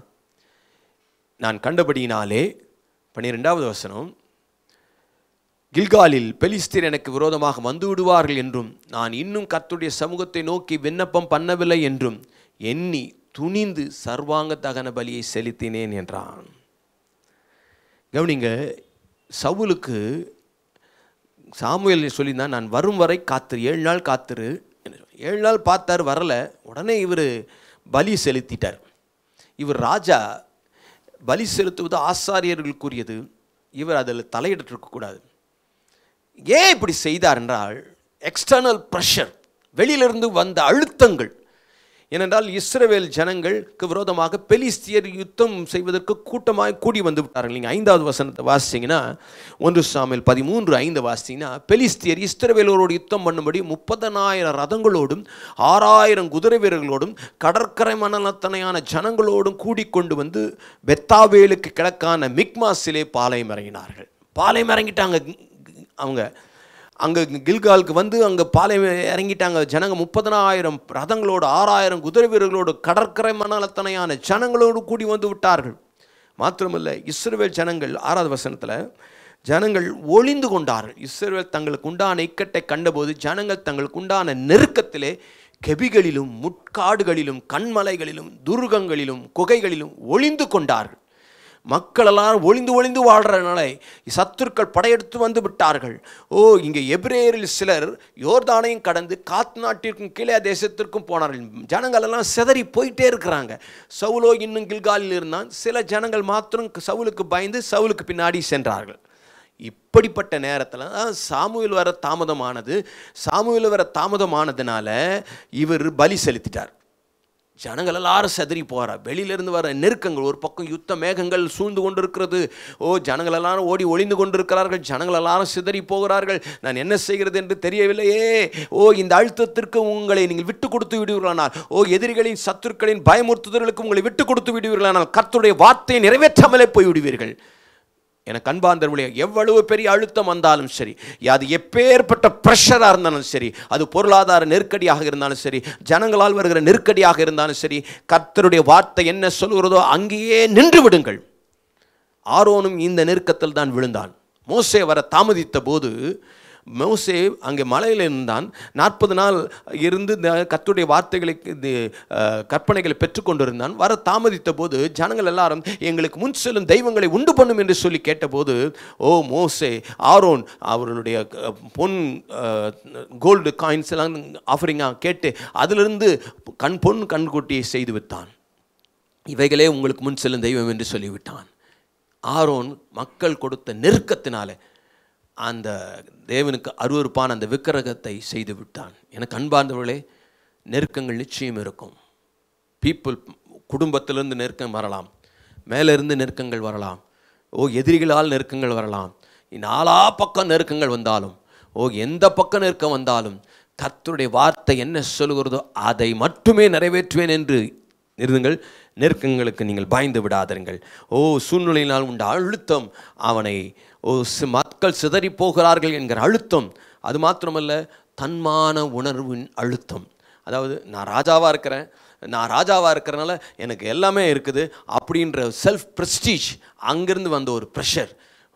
நான் கண்டபடியினாலே பன்னிரெண்டாவது வசனம் கில்காலில் பெலிஸ்தீர் எனக்கு விரோதமாக வந்து விடுவார்கள் என்றும் நான் இன்னும் கத்துடைய சமூகத்தை நோக்கி விண்ணப்பம் பண்ணவில்லை என்றும் எண்ணி துணிந்து சர்வாங்க தகன பலியை செலுத்தினேன் என்றான் கவனிங்க சவுலுக்கு சாமுவேல் சொல்லியிருந்தான் நான் வரும் வரை காத்திரு ஏழு நாள் காத்திரு ஏழு நாள் பார்த்தார் வரலை உடனே இவர் பலி செலுத்திட்டார் இவர் ராஜா பலி செலுத்துவது ஆசாரியர்களுக்குரியது இவர் அதில் தலையிடக்கூடாது ஏன் இப்படி செய்தார் என்றால் எக்ஸ்டர்னல் ப்ரெஷர் வெளியிலிருந்து வந்த அழுத்தங்கள் ஏனென்றால் இஸ்ரவேல் ஜனங்களுக்கு விரோதமாக பெலிஸ்தியர் யுத்தம் செய்வதற்கு கூட்டமாக கூடி வந்து விட்டார்கள் நீங்கள் ஐந்தாவது வசனத்தை வாசிங்கன்னா ஒன்று சாமியில் பதிமூன்று ஐந்து வாசிங்கன்னா பெலிஸ்தியர் இஸ்ரவேலோடு யுத்தம் பண்ணும்படி முப்பதனாயிரம் ரதங்களோடும் ஆறாயிரம் குதிரை வீரர்களோடும் கடற்கரை மணலத்தனையான ஜனங்களோடும் கூடிக்கொண்டு வந்து பெத்தாவேலுக்கு கிழக்கான மிக்மாஸிலே பாலை மறங்கினார்கள் பாலை மறங்கிட்டாங்க அவங்க அங்கே கில்காலுக்கு வந்து அங்கே பாலை இறங்கிட்டாங்க ஜனங்கள் முப்பதனாயிரம் ரதங்களோடு ஆறாயிரம் குதிரை வீரர்களோடு கடற்கரை மணலத்தனையான ஜனங்களோடு கூடி வந்து விட்டார்கள் மாத்திரமில்லை இஸ்ரேல் ஜனங்கள் ஆறாவது வசனத்தில் ஜனங்கள் ஒளிந்து கொண்டார்கள் இஸ்ரேல் தங்களுக்கு உண்டான இக்கட்டை கண்டபோது ஜனங்கள் தங்களுக்கு உண்டான நெருக்கத்திலே கெபிகளிலும் முட்காடுகளிலும் கண்மலைகளிலும் துருகங்களிலும் குகைகளிலும் ஒளிந்து கொண்டார்கள் மக்கள் எல்லாரும் ஒளிந்து ஒளிந்து வாழ்கிறனால சத்துருக்கள் படையெடுத்து வந்து விட்டார்கள் ஓ இங்கே எபிரேயரில் சிலர் யோர்தானையும் கடந்து காத் நாட்டிற்கும் கீழே தேசத்திற்கும் போனார்கள் ஜனங்கள் எல்லாம் சிதறி போயிட்டே இருக்கிறாங்க சவுலோ இன்னும் கில்காலில் இருந்தான் சில ஜனங்கள் மாத்திரம் சவுலுக்கு பயந்து சவுலுக்கு பின்னாடி சென்றார்கள் இப்படிப்பட்ட நேரத்தில் சாமுவில் வர தாமதமானது சாமுவில் வர தாமதமானதுனால இவர் பலி செலுத்திட்டார் ஜனங்கள் எல்லாரும் செதறி போகிறா வெளியிலேருந்து வர நெருக்கங்கள் ஒரு பக்கம் யுத்த மேகங்கள் சூழ்ந்து கொண்டிருக்கிறது ஓ ஜனங்கள் எல்லாரும் ஓடி ஒளிந்து கொண்டிருக்கிறார்கள் ஜனங்கள் எல்லாரும் சிதறி போகிறார்கள் நான் என்ன செய்கிறது என்று தெரியவில்லையே ஓ இந்த அழுத்தத்திற்கு உங்களை நீங்கள் விட்டு கொடுத்து விடுவீர்களானால் ஓ எதிரிகளின் சத்துருக்களின் பயமுறுத்துதலுக்கு உங்களை விட்டு கொடுத்து விடுவீர்களானால் கர்த்தருடைய வார்த்தையை நிறைவேற்றாமலே போய்விடுவீர்கள் எனக்கு அன்பார்ந்தவர்களே எவ்வளவு பெரிய அழுத்தம் வந்தாலும் சரி அது எப்பேற்பட்ட ப்ரெஷராக இருந்தாலும் சரி அது பொருளாதார நெருக்கடியாக இருந்தாலும் சரி ஜனங்களால் வருகிற நெருக்கடியாக இருந்தாலும் சரி கர்த்தருடைய வார்த்தை என்ன சொல்கிறதோ அங்கேயே நின்று விடுங்கள் ஆரோனும் இந்த நெருக்கத்தில் தான் விழுந்தான் மோசே வர தாமதித்த போது மோசே அங்கே மலையில் இருந்தான் நாற்பது நாள் இருந்து இந்த கத்துடைய வார்த்தைகளை கற்பனைகளை பெற்றுக்கொண்டிருந்தான் வர தாமதித்த போது ஜனங்கள் எல்லாரும் எங்களுக்கு முன் செல்லும் தெய்வங்களை உண்டு பண்ணும் என்று சொல்லி கேட்டபோது ஓ மோசே ஆரோன் அவர்களுடைய பொன் கோல்டு காயின்ஸ் எல்லாம் ஆஃபரிங்காக கேட்டு அதிலிருந்து கண் பொன் கண்கூட்டியை செய்து விட்டான் இவைகளே உங்களுக்கு முன் செல்லும் தெய்வம் என்று சொல்லிவிட்டான் ஆரோன் மக்கள் கொடுத்த நெருக்கத்தினாலே அந்த தேவனுக்கு அருவறுப்பான அந்த விக்கிரகத்தை செய்து விட்டான் எனக்கு அன்பார்ந்தவர்களே நெருக்கங்கள் நிச்சயம் இருக்கும் பீப்புள் குடும்பத்திலிருந்து நெருக்கம் வரலாம் மேலேருந்து நெருக்கங்கள் வரலாம் ஓ எதிரிகளால் நெருக்கங்கள் வரலாம் நாலா பக்கம் நெருக்கங்கள் வந்தாலும் ஓ எந்த பக்கம் நெருக்கம் வந்தாலும் கத்தருடைய வார்த்தை என்ன சொல்கிறதோ அதை மட்டுமே நிறைவேற்றுவேன் என்று இருந்துங்கள் நெருக்கங்களுக்கு நீங்கள் பாய்ந்து விடாதீர்கள் ஓ சூழ்நிலையினால் உண்ட அழுத்தம் அவனை ஓ மக்கள் சிதறி போகிறார்கள் என்கிற அழுத்தம் அது மாத்திரமல்ல தன்மான உணர்வின் அழுத்தம் அதாவது நான் ராஜாவாக இருக்கிறேன் நான் ராஜாவாக இருக்கிறனால எனக்கு எல்லாமே இருக்குது அப்படின்ற செல்ஃப் ப்ரெஸ்டீஜ் அங்கேருந்து வந்த ஒரு ப்ரெஷர்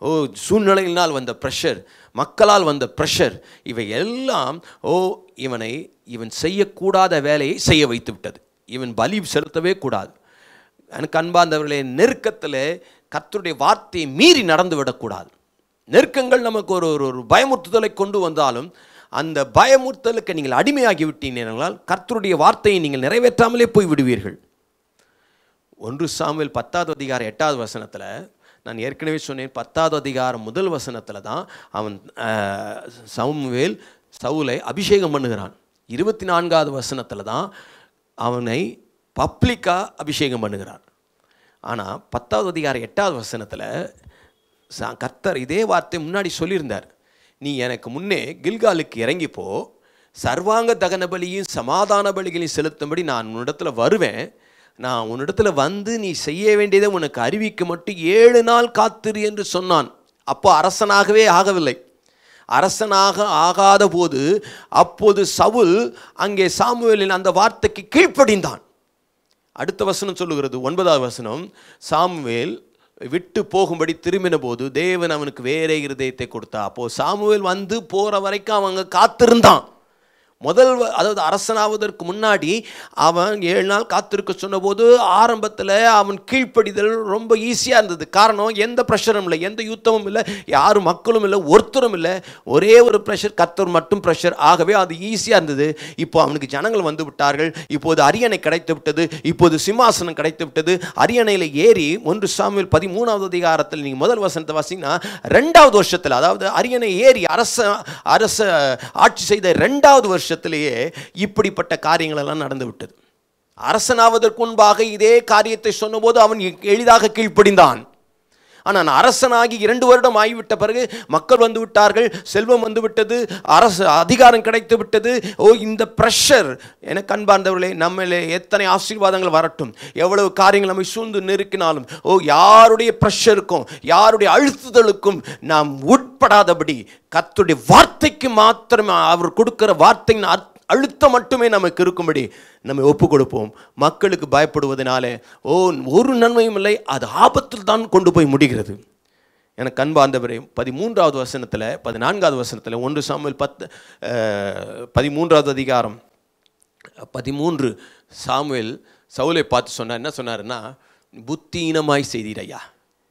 ஓ சூழ்நிலையினால் வந்த ப்ரெஷர் மக்களால் வந்த ப்ரெஷர் இவை எல்லாம் ஓ இவனை இவன் செய்யக்கூடாத வேலையை செய்ய வைத்து விட்டது இவன் பலி செலுத்தவே கூடாது எனக்கு அன்பார்ந்தவர்களே நெருக்கத்தில் கத்தருடைய வார்த்தையை மீறி நடந்து விடக்கூடாது நெருக்கங்கள் நமக்கு ஒரு ஒரு பயமுறுத்துதலை கொண்டு வந்தாலும் அந்த பயமுறுத்தலுக்கு நீங்கள் அடிமையாகி என்றால் கர்த்தருடைய வார்த்தையை நீங்கள் நிறைவேற்றாமலே போய் விடுவீர்கள் ஒன்று சாமியில் பத்தாவது அதிகாரம் எட்டாவது வசனத்தில் நான் ஏற்கனவே சொன்னேன் பத்தாவது அதிகாரம் முதல் வசனத்தில் தான் அவன் சவுமுவேல் சவுலை அபிஷேகம் பண்ணுகிறான் இருபத்தி நான்காவது வசனத்தில் தான் அவனை பப்ளிக்காக அபிஷேகம் பண்ணுகிறார் ஆனால் பத்தாவது அதிகாரம் எட்டாவது வசனத்தில் கர்த்தர் இதே வார்த்தை முன்னாடி சொல்லியிருந்தார் நீ எனக்கு முன்னே கில்காலுக்கு இறங்கிப்போ சர்வாங்க தகன பலியும் சமாதான பலிகளையும் செலுத்தும்படி நான் உன்னிடத்தில் வருவேன் நான் உன்னிடத்தில் வந்து நீ செய்ய வேண்டியதை உனக்கு அறிவிக்க மட்டும் ஏழு நாள் காத்திரு என்று சொன்னான் அப்போ அரசனாகவே ஆகவில்லை அரசனாக ஆகாத போது அப்போது சவுல் அங்கே சாமுவேலின் அந்த வார்த்தைக்கு கீழ்ப்படிந்தான் அடுத்த வசனம் சொல்லுகிறது ஒன்பதாவது வசனம் சாமுவேல் விட்டு போகும்படி திரும்பின போது தேவன் அவனுக்கு வேற இருதயத்தை கொடுத்தா அப்போது சாமுவேல் வந்து போகிற வரைக்கும் அவங்க காத்திருந்தான் முதல் அதாவது அரசனாவதற்கு முன்னாடி அவன் ஏழு நாள் காத்திருக்க சொன்னபோது ஆரம்பத்தில் அவன் கீழ்ப்படிதல் ரொம்ப ஈஸியாக இருந்தது காரணம் எந்த ப்ரெஷரும் இல்லை எந்த யுத்தமும் இல்லை யாரும் மக்களும் இல்லை ஒருத்தரும் இல்லை ஒரே ஒரு ப்ரெஷர் கத்தர் மட்டும் ப்ரெஷர் ஆகவே அது ஈஸியாக இருந்தது இப்போ அவனுக்கு ஜனங்கள் வந்து விட்டார்கள் இப்போது அரியணை கிடைத்து விட்டது இப்போது சிம்மாசனம் கிடைத்து விட்டது அரியணையில் ஏறி ஒன்று சாமியில் பதிமூணாவது அதிகாரத்தில் நீங்கள் முதல் வசனத்தை வாசிங்கன்னா ரெண்டாவது வருஷத்தில் அதாவது அரியணை ஏறி அரச அரச ஆட்சி செய்த ரெண்டாவது வருஷம் வருஷத்திலேயே இப்படிப்பட்ட காரியங்களெல்லாம் நடந்து விட்டது அரசனாவதற்கு முன்பாக இதே காரியத்தை சொன்னபோது அவன் எளிதாக கீழ்ப்படிந்தான் ஆனால் அரசனாகி இரண்டு வருடம் ஆகிவிட்ட பிறகு மக்கள் வந்து விட்டார்கள் செல்வம் வந்து விட்டது அரசு அதிகாரம் கிடைத்து விட்டது ஓ இந்த ப்ரெஷர் எனக்கு அன்பார்ந்தவர்களே நம்மளே எத்தனை ஆசீர்வாதங்கள் வரட்டும் எவ்வளவு காரியங்கள் நம்மை சூழ்ந்து நெருக்கினாலும் ஓ யாருடைய ப்ரெஷருக்கும் யாருடைய அழுத்துதலுக்கும் நாம் உட்படாதபடி கத்துடைய வார்த்தைக்கு மாத்திரம் அவர் கொடுக்கிற வார்த்தையின் அர்த்தம் அழுத்தம் மட்டுமே நமக்கு இருக்கும்படி நம்ம ஒப்பு கொடுப்போம் மக்களுக்கு பயப்படுவதனாலே ஓ ஒரு நன்மையும் இல்லை அது ஆபத்தில் தான் கொண்டு போய் முடிகிறது எனக்கு அன்பார்ந்தவரே பதிமூன்றாவது வசனத்தில் பதினான்காவது வசனத்தில் ஒன்று சாமியல் பத்து பதிமூன்றாவது அதிகாரம் பதிமூன்று சாமுவேல் சவுலை பார்த்து சொன்னார் என்ன சொன்னார்னா புத்தீனமாய் செய்தீர் ஐயா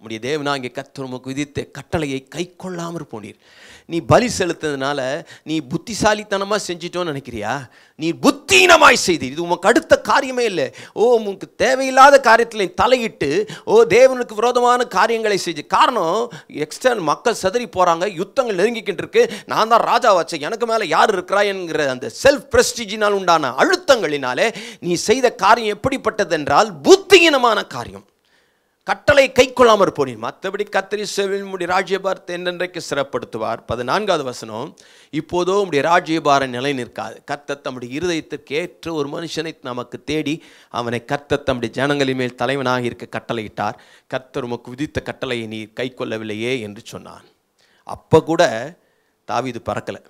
உடைய தேவனா இங்கே கத்துறமுக்கு விதித்த கட்டளையை கை கொள்ளாமல் போனீர் நீ பலி செலுத்ததுனால நீ புத்திசாலித்தனமாக செஞ்சிட்டோன்னு நினைக்கிறியா நீ புத்தீனமாய் செய்து இது உனக்கு அடுத்த காரியமே இல்லை ஓ உனக்கு தேவையில்லாத காரியத்தில் தலையிட்டு ஓ தேவனுக்கு விரோதமான காரியங்களை செஞ்சு காரணம் எக்ஸ்டர்னல் மக்கள் சதறி போகிறாங்க யுத்தங்கள் நெருங்கிக்கிட்டு இருக்கு நான் தான் ராஜா வச்சேன் எனக்கு மேலே யார் இருக்கிறா என்கிற அந்த செல்ஃப் பிரஸ்டிஜினால் உண்டான அழுத்தங்களினாலே நீ செய்த காரியம் எப்படிப்பட்டதென்றால் புத்தீனமான காரியம் கட்டளை கை கொள்ளாமற் போனீர் மற்றபடி கத்தரி உடைய ராஜ்யபாரத்தை என்னென்றைக்கு சிறப்படுத்துவார் பதினான்காவது வசனம் இப்போதோ உடைய ராஜ்யபார நிலை நிற்காது கர்த்த தம்முடைய இருதயத்திற்கு ஏற்ற ஒரு மனுஷனை நமக்கு தேடி அவனை கர்த்த தம்முடைய ஜனங்களின் மேல் தலைவனாக இருக்க கட்டளையிட்டார் கர்த்தர் உமக்கு விதித்த கட்டளையை நீர் கை கொள்ளவில்லையே என்று சொன்னான் அப்போ கூட தாவிது பறக்கலை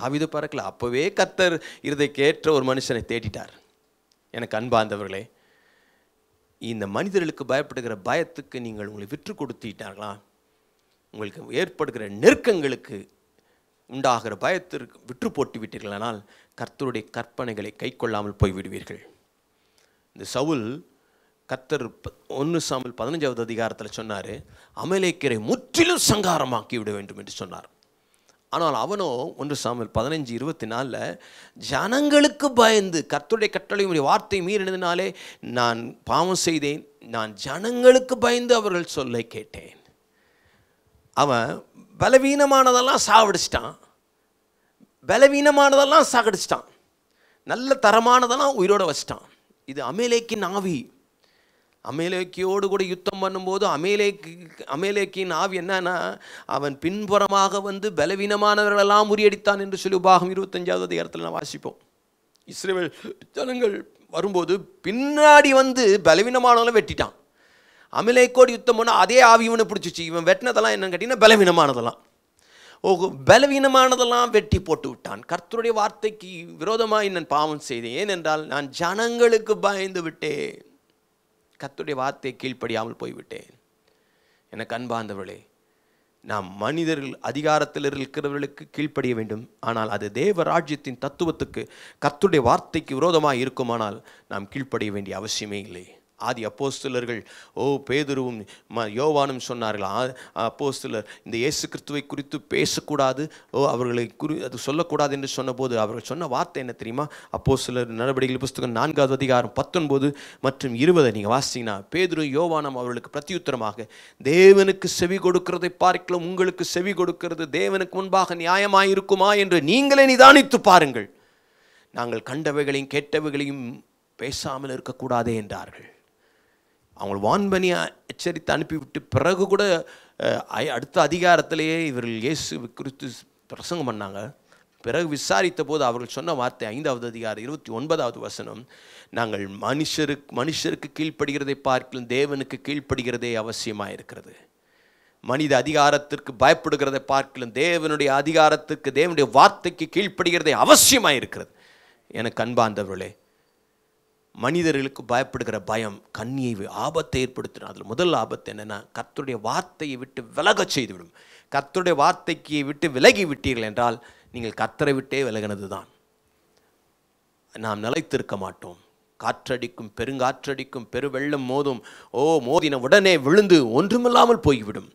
தாவிது பறக்கலை அப்போவே கர்த்தர் இருதயக்கேற்ற ஒரு மனுஷனை தேடிட்டார் எனக்கு அன்பாந்தவர்களே இந்த மனிதர்களுக்கு பயப்படுகிற பயத்துக்கு நீங்கள் உங்களை விற்று கொடுத்துட்டார்களா உங்களுக்கு ஏற்படுகிற நெருக்கங்களுக்கு உண்டாகிற பயத்திற்கு விற்று போட்டு விட்டீர்களானால் கர்த்தருடைய கற்பனைகளை கை கொள்ளாமல் போய்விடுவீர்கள் இந்த சவுல் கர்த்தர் ஒன்று சாமல் பதினஞ்சாவது அதிகாரத்தில் சொன்னார் அமலேக்கரை முற்றிலும் சங்காரமாக்கி விட வேண்டும் என்று சொன்னார் ஆனால் அவனோ ஒன்று சாமியல் பதினஞ்சு இருபத்தி நாலில் ஜனங்களுக்கு பயந்து கர்த்துடைய கட்டளையுடைய வார்த்தை மீறினதுனாலே நான் பாவம் செய்தேன் நான் ஜனங்களுக்கு பயந்து அவர்கள் சொல்ல கேட்டேன் அவன் பலவீனமானதெல்லாம் சாவடிச்சிட்டான் பலவீனமானதெல்லாம் சாகடிச்சிட்டான் நல்ல தரமானதெல்லாம் உயிரோடு வச்சிட்டான் இது அமேலேக்கின் ஆவி அமேலேக்கியோடு கூட யுத்தம் பண்ணும்போது அமேலேக்கு அமேலேக்கியின் ஆவி என்னன்னா அவன் பின்புறமாக வந்து பலவீனமானவர்களெல்லாம் முறியடித்தான் என்று சொல்லி உபாகம் இருபத்தஞ்சாவது அதிகாரத்தில் நான் வாசிப்போம் இஸ்ரேல் ஜனங்கள் வரும்போது பின்னாடி வந்து பலவீனமானவங்களை வெட்டிட்டான் அமிலேக்கோடு யுத்தம் பண்ணால் அதே ஆவி இவனை பிடிச்சிச்சு இவன் வெட்டினதெல்லாம் என்னன்னு கேட்டிங்கன்னா பலவீனமானதெல்லாம் ஓ பலவீனமானதெல்லாம் வெட்டி போட்டு விட்டான் கர்த்தருடைய வார்த்தைக்கு விரோதமாக நான் பாவம் செய்தேன் ஏனென்றால் நான் ஜனங்களுக்கு பயந்து விட்டேன் கத்துடைய வார்த்தையை கீழ்ப்படியாமல் போய்விட்டேன் எனக்கு அன்பார்ந்தவர்களே நாம் மனிதர்கள் அதிகாரத்தில் இருக்கிறவர்களுக்கு கீழ்ப்படிய வேண்டும் ஆனால் அது தேவ ராஜ்யத்தின் தத்துவத்துக்கு கத்துடைய வார்த்தைக்கு விரோதமாக இருக்குமானால் நாம் கீழ்ப்படிய வேண்டிய அவசியமே இல்லை ஆதி அப்போஸ்தலர்கள் ஓ பேதுருவும் ம யோவானும் சொன்னார்கள் அப்போஸ்தலர் இந்த இயேசு கிறிஸ்துவை குறித்து பேசக்கூடாது ஓ அவர்களை குறி அது சொல்லக்கூடாது என்று சொன்னபோது அவர்கள் சொன்ன வார்த்தை என்ன தெரியுமா அப்போ சிலர் நடவடிக்கைகள் புஸ்தகம் நான்காவது அதிகாரம் பத்தொன்பது மற்றும் இருபதை நீங்கள் வாசிங்கன்னா பேதுரு யோவானம் அவர்களுக்கு பிரத்தியுத்தரமாக தேவனுக்கு செவி கொடுக்கிறதை பார்க்கலாம் உங்களுக்கு செவி கொடுக்கிறது தேவனுக்கு முன்பாக நியாயமாயிருக்குமா என்று நீங்களே நிதானித்து பாருங்கள் நாங்கள் கண்டவைகளையும் கேட்டவைகளையும் பேசாமல் இருக்கக்கூடாதே என்றார்கள் அவங்களை வான் பண்ணி எச்சரித்து அனுப்பிவிட்டு பிறகு கூட அடுத்த அதிகாரத்திலேயே இவர்கள் இயேசு குறித்து பிரசங்கம் பண்ணாங்க பிறகு விசாரித்த போது அவர்கள் சொன்ன வார்த்தை ஐந்தாவது அதிகாரம் இருபத்தி ஒன்பதாவது வசனம் நாங்கள் மனுஷருக்கு மனுஷருக்கு கீழ்ப்படுகிறதை பார்க்கலாம் தேவனுக்கு கீழ்ப்படுகிறதே அவசியமாக இருக்கிறது மனித அதிகாரத்திற்கு பயப்படுகிறதை பார்க்கலாம் தேவனுடைய அதிகாரத்துக்கு தேவனுடைய வார்த்தைக்கு கீழ்ப்படுகிறதே அவசியமாக இருக்கிறது எனக்கு அன்பாந்தவர்களே மனிதர்களுக்கு பயப்படுகிற பயம் கண்ணியை ஆபத்தை ஏற்படுத்தின அதில் முதல் ஆபத்து என்னென்னா கத்தருடைய வார்த்தையை விட்டு விலகச் செய்துவிடும் கத்துடைய வார்த்தைக்கு விட்டு விலகி விட்டீர்கள் என்றால் நீங்கள் கத்தரை விட்டே விலகினது தான் நாம் நிலைத்திருக்க மாட்டோம் காற்றடிக்கும் பெருங்காற்றடிக்கும் பெருவெள்ளம் மோதும் ஓ மோதின உடனே விழுந்து ஒன்றுமில்லாமல் போய்விடும்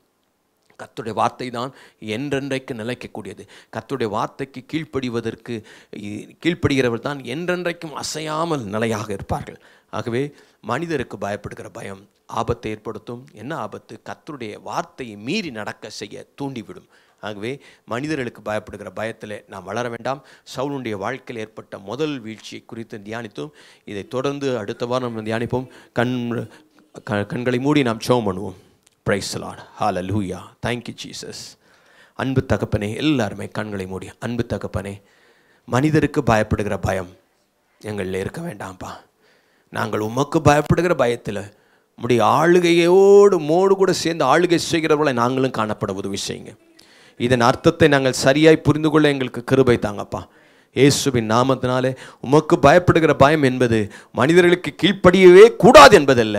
கத்துடைய வார்த்தை தான் என்றென்றைக்கு நிலைக்கக்கூடியது கத்துடைய வார்த்தைக்கு கீழ்ப்படிவதற்கு கீழ்ப்படுகிறவர் தான் என்றென்றைக்கும் அசையாமல் நிலையாக இருப்பார்கள் ஆகவே மனிதருக்கு பயப்படுகிற பயம் ஆபத்தை ஏற்படுத்தும் என்ன ஆபத்து கத்தருடைய வார்த்தையை மீறி நடக்க செய்ய தூண்டிவிடும் ஆகவே மனிதர்களுக்கு பயப்படுகிற பயத்தில் நாம் வளர வேண்டாம் சவுலுடைய வாழ்க்கையில் ஏற்பட்ட முதல் வீழ்ச்சியை குறித்து தியானித்தோம் இதை தொடர்ந்து அடுத்த வாரம் தியானிப்போம் கண் கண்களை மூடி நாம் சோம் பண்ணுவோம் பிரைஸ் லார்ட் ஹால லூயா தேங்க்யூ ஜீசஸ் அன்பு தகப்பனே எல்லாருமே கண்களை மூடி அன்பு தகப்பனே மனிதருக்கு பயப்படுகிற பயம் எங்களில் இருக்க வேண்டாம்ப்பா நாங்கள் உமக்கு பயப்படுகிற பயத்தில் உடைய ஆளுகையோடு மோடு கூட சேர்ந்து ஆளுகை செய்கிறவர்களை நாங்களும் காணப்பட உதவி செய்யுங்க இதன் அர்த்தத்தை நாங்கள் சரியாய் புரிந்து கொள்ள எங்களுக்கு கிருபை தாங்கப்பா இயேசுவின் நாமத்தினாலே உமக்கு பயப்படுகிற பயம் என்பது மனிதர்களுக்கு கீழ்ப்படியவே கூடாது என்பதல்ல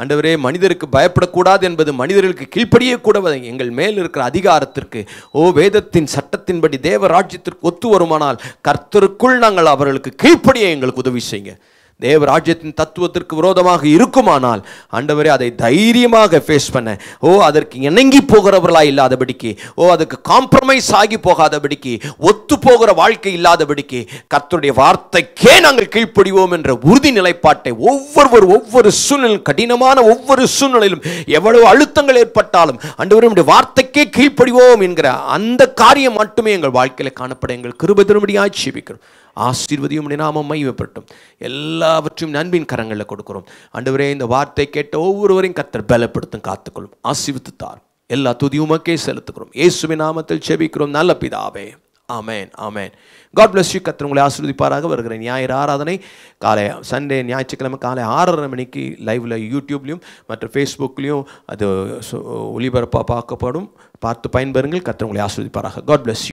ஆண்டவரே மனிதருக்கு பயப்படக்கூடாது என்பது மனிதர்களுக்கு கீழ்ப்படியே கூட எங்கள் மேல் இருக்கிற அதிகாரத்திற்கு ஓ வேதத்தின் சட்டத்தின்படி தேவ ராஜ்யத்திற்கு ஒத்து வருமானால் கர்த்தருக்குள் நாங்கள் அவர்களுக்கு கீழ்ப்படியே எங்களுக்கு உதவி செய்யுங்க தேவ ராஜ்யத்தின் தத்துவத்திற்கு விரோதமாக இருக்குமானால் ஆண்டவரே அதை தைரியமாக ஃபேஸ் பண்ண ஓ அதற்கு இணங்கி போகிறவர்களா இல்லாதபடிக்கு ஓ அதுக்கு காம்ப்ரமைஸ் ஆகி போகாதபடிக்கு ஒத்து போகிற வாழ்க்கை இல்லாதபடிக்கு கர்த்தருடைய வார்த்தைக்கே நாங்கள் கீழ்ப்படிவோம் என்ற உறுதி நிலைப்பாட்டை ஒவ்வொருவர் ஒவ்வொரு சூழ்நிலும் கடினமான ஒவ்வொரு சூழ்நிலையிலும் எவ்வளவு அழுத்தங்கள் ஏற்பட்டாலும் அண்டவரும் வார்த்தைக்கே கீழ்ப்படிவோம் என்கிற அந்த காரியம் மட்டுமே எங்கள் வாழ்க்கையில் காணப்பட எங்கள் கிருபதிரும்படியாக திரும்படியாக ஜீவிக்கிறோம் ஆசீர்வதியும் நாமம் மையப்பட்டும் எல்லாவற்றையும் நண்பின் கரங்களில் கொடுக்கிறோம் அண்டவரே இந்த வார்த்தை கேட்ட ஒவ்வொருவரையும் கத்தர் பலப்படுத்தும் காத்துக்கொள்ளும் ஆசீர்வித்து தார் எல்லா துதியுமக்கே செலுத்துக்கிறோம் செலுத்துகிறோம் இயேசுவின் நாமத்தில் செபிக்கிறோம் நல்ல பிதாவே ஆமேன் ஆமேன் காட் பிளஸ் யூ கத்திர உங்களை ஆசீர்வதிப்பாராக வருகிற ஞாயிறு ஆராதனை காலை சண்டே ஞாயிற்றுக்கிழமை காலை ஆறரை மணிக்கு லைவில் யூடியூப்லேயும் மற்றும் ஃபேஸ்புக்லேயும் அது ஒளிபரப்பாக பார்க்கப்படும் பார்த்து பயன்பெறுங்கள் கத்திர உங்களை ஆசிர்வதிப்பாராக காட் பிளஸ் யூ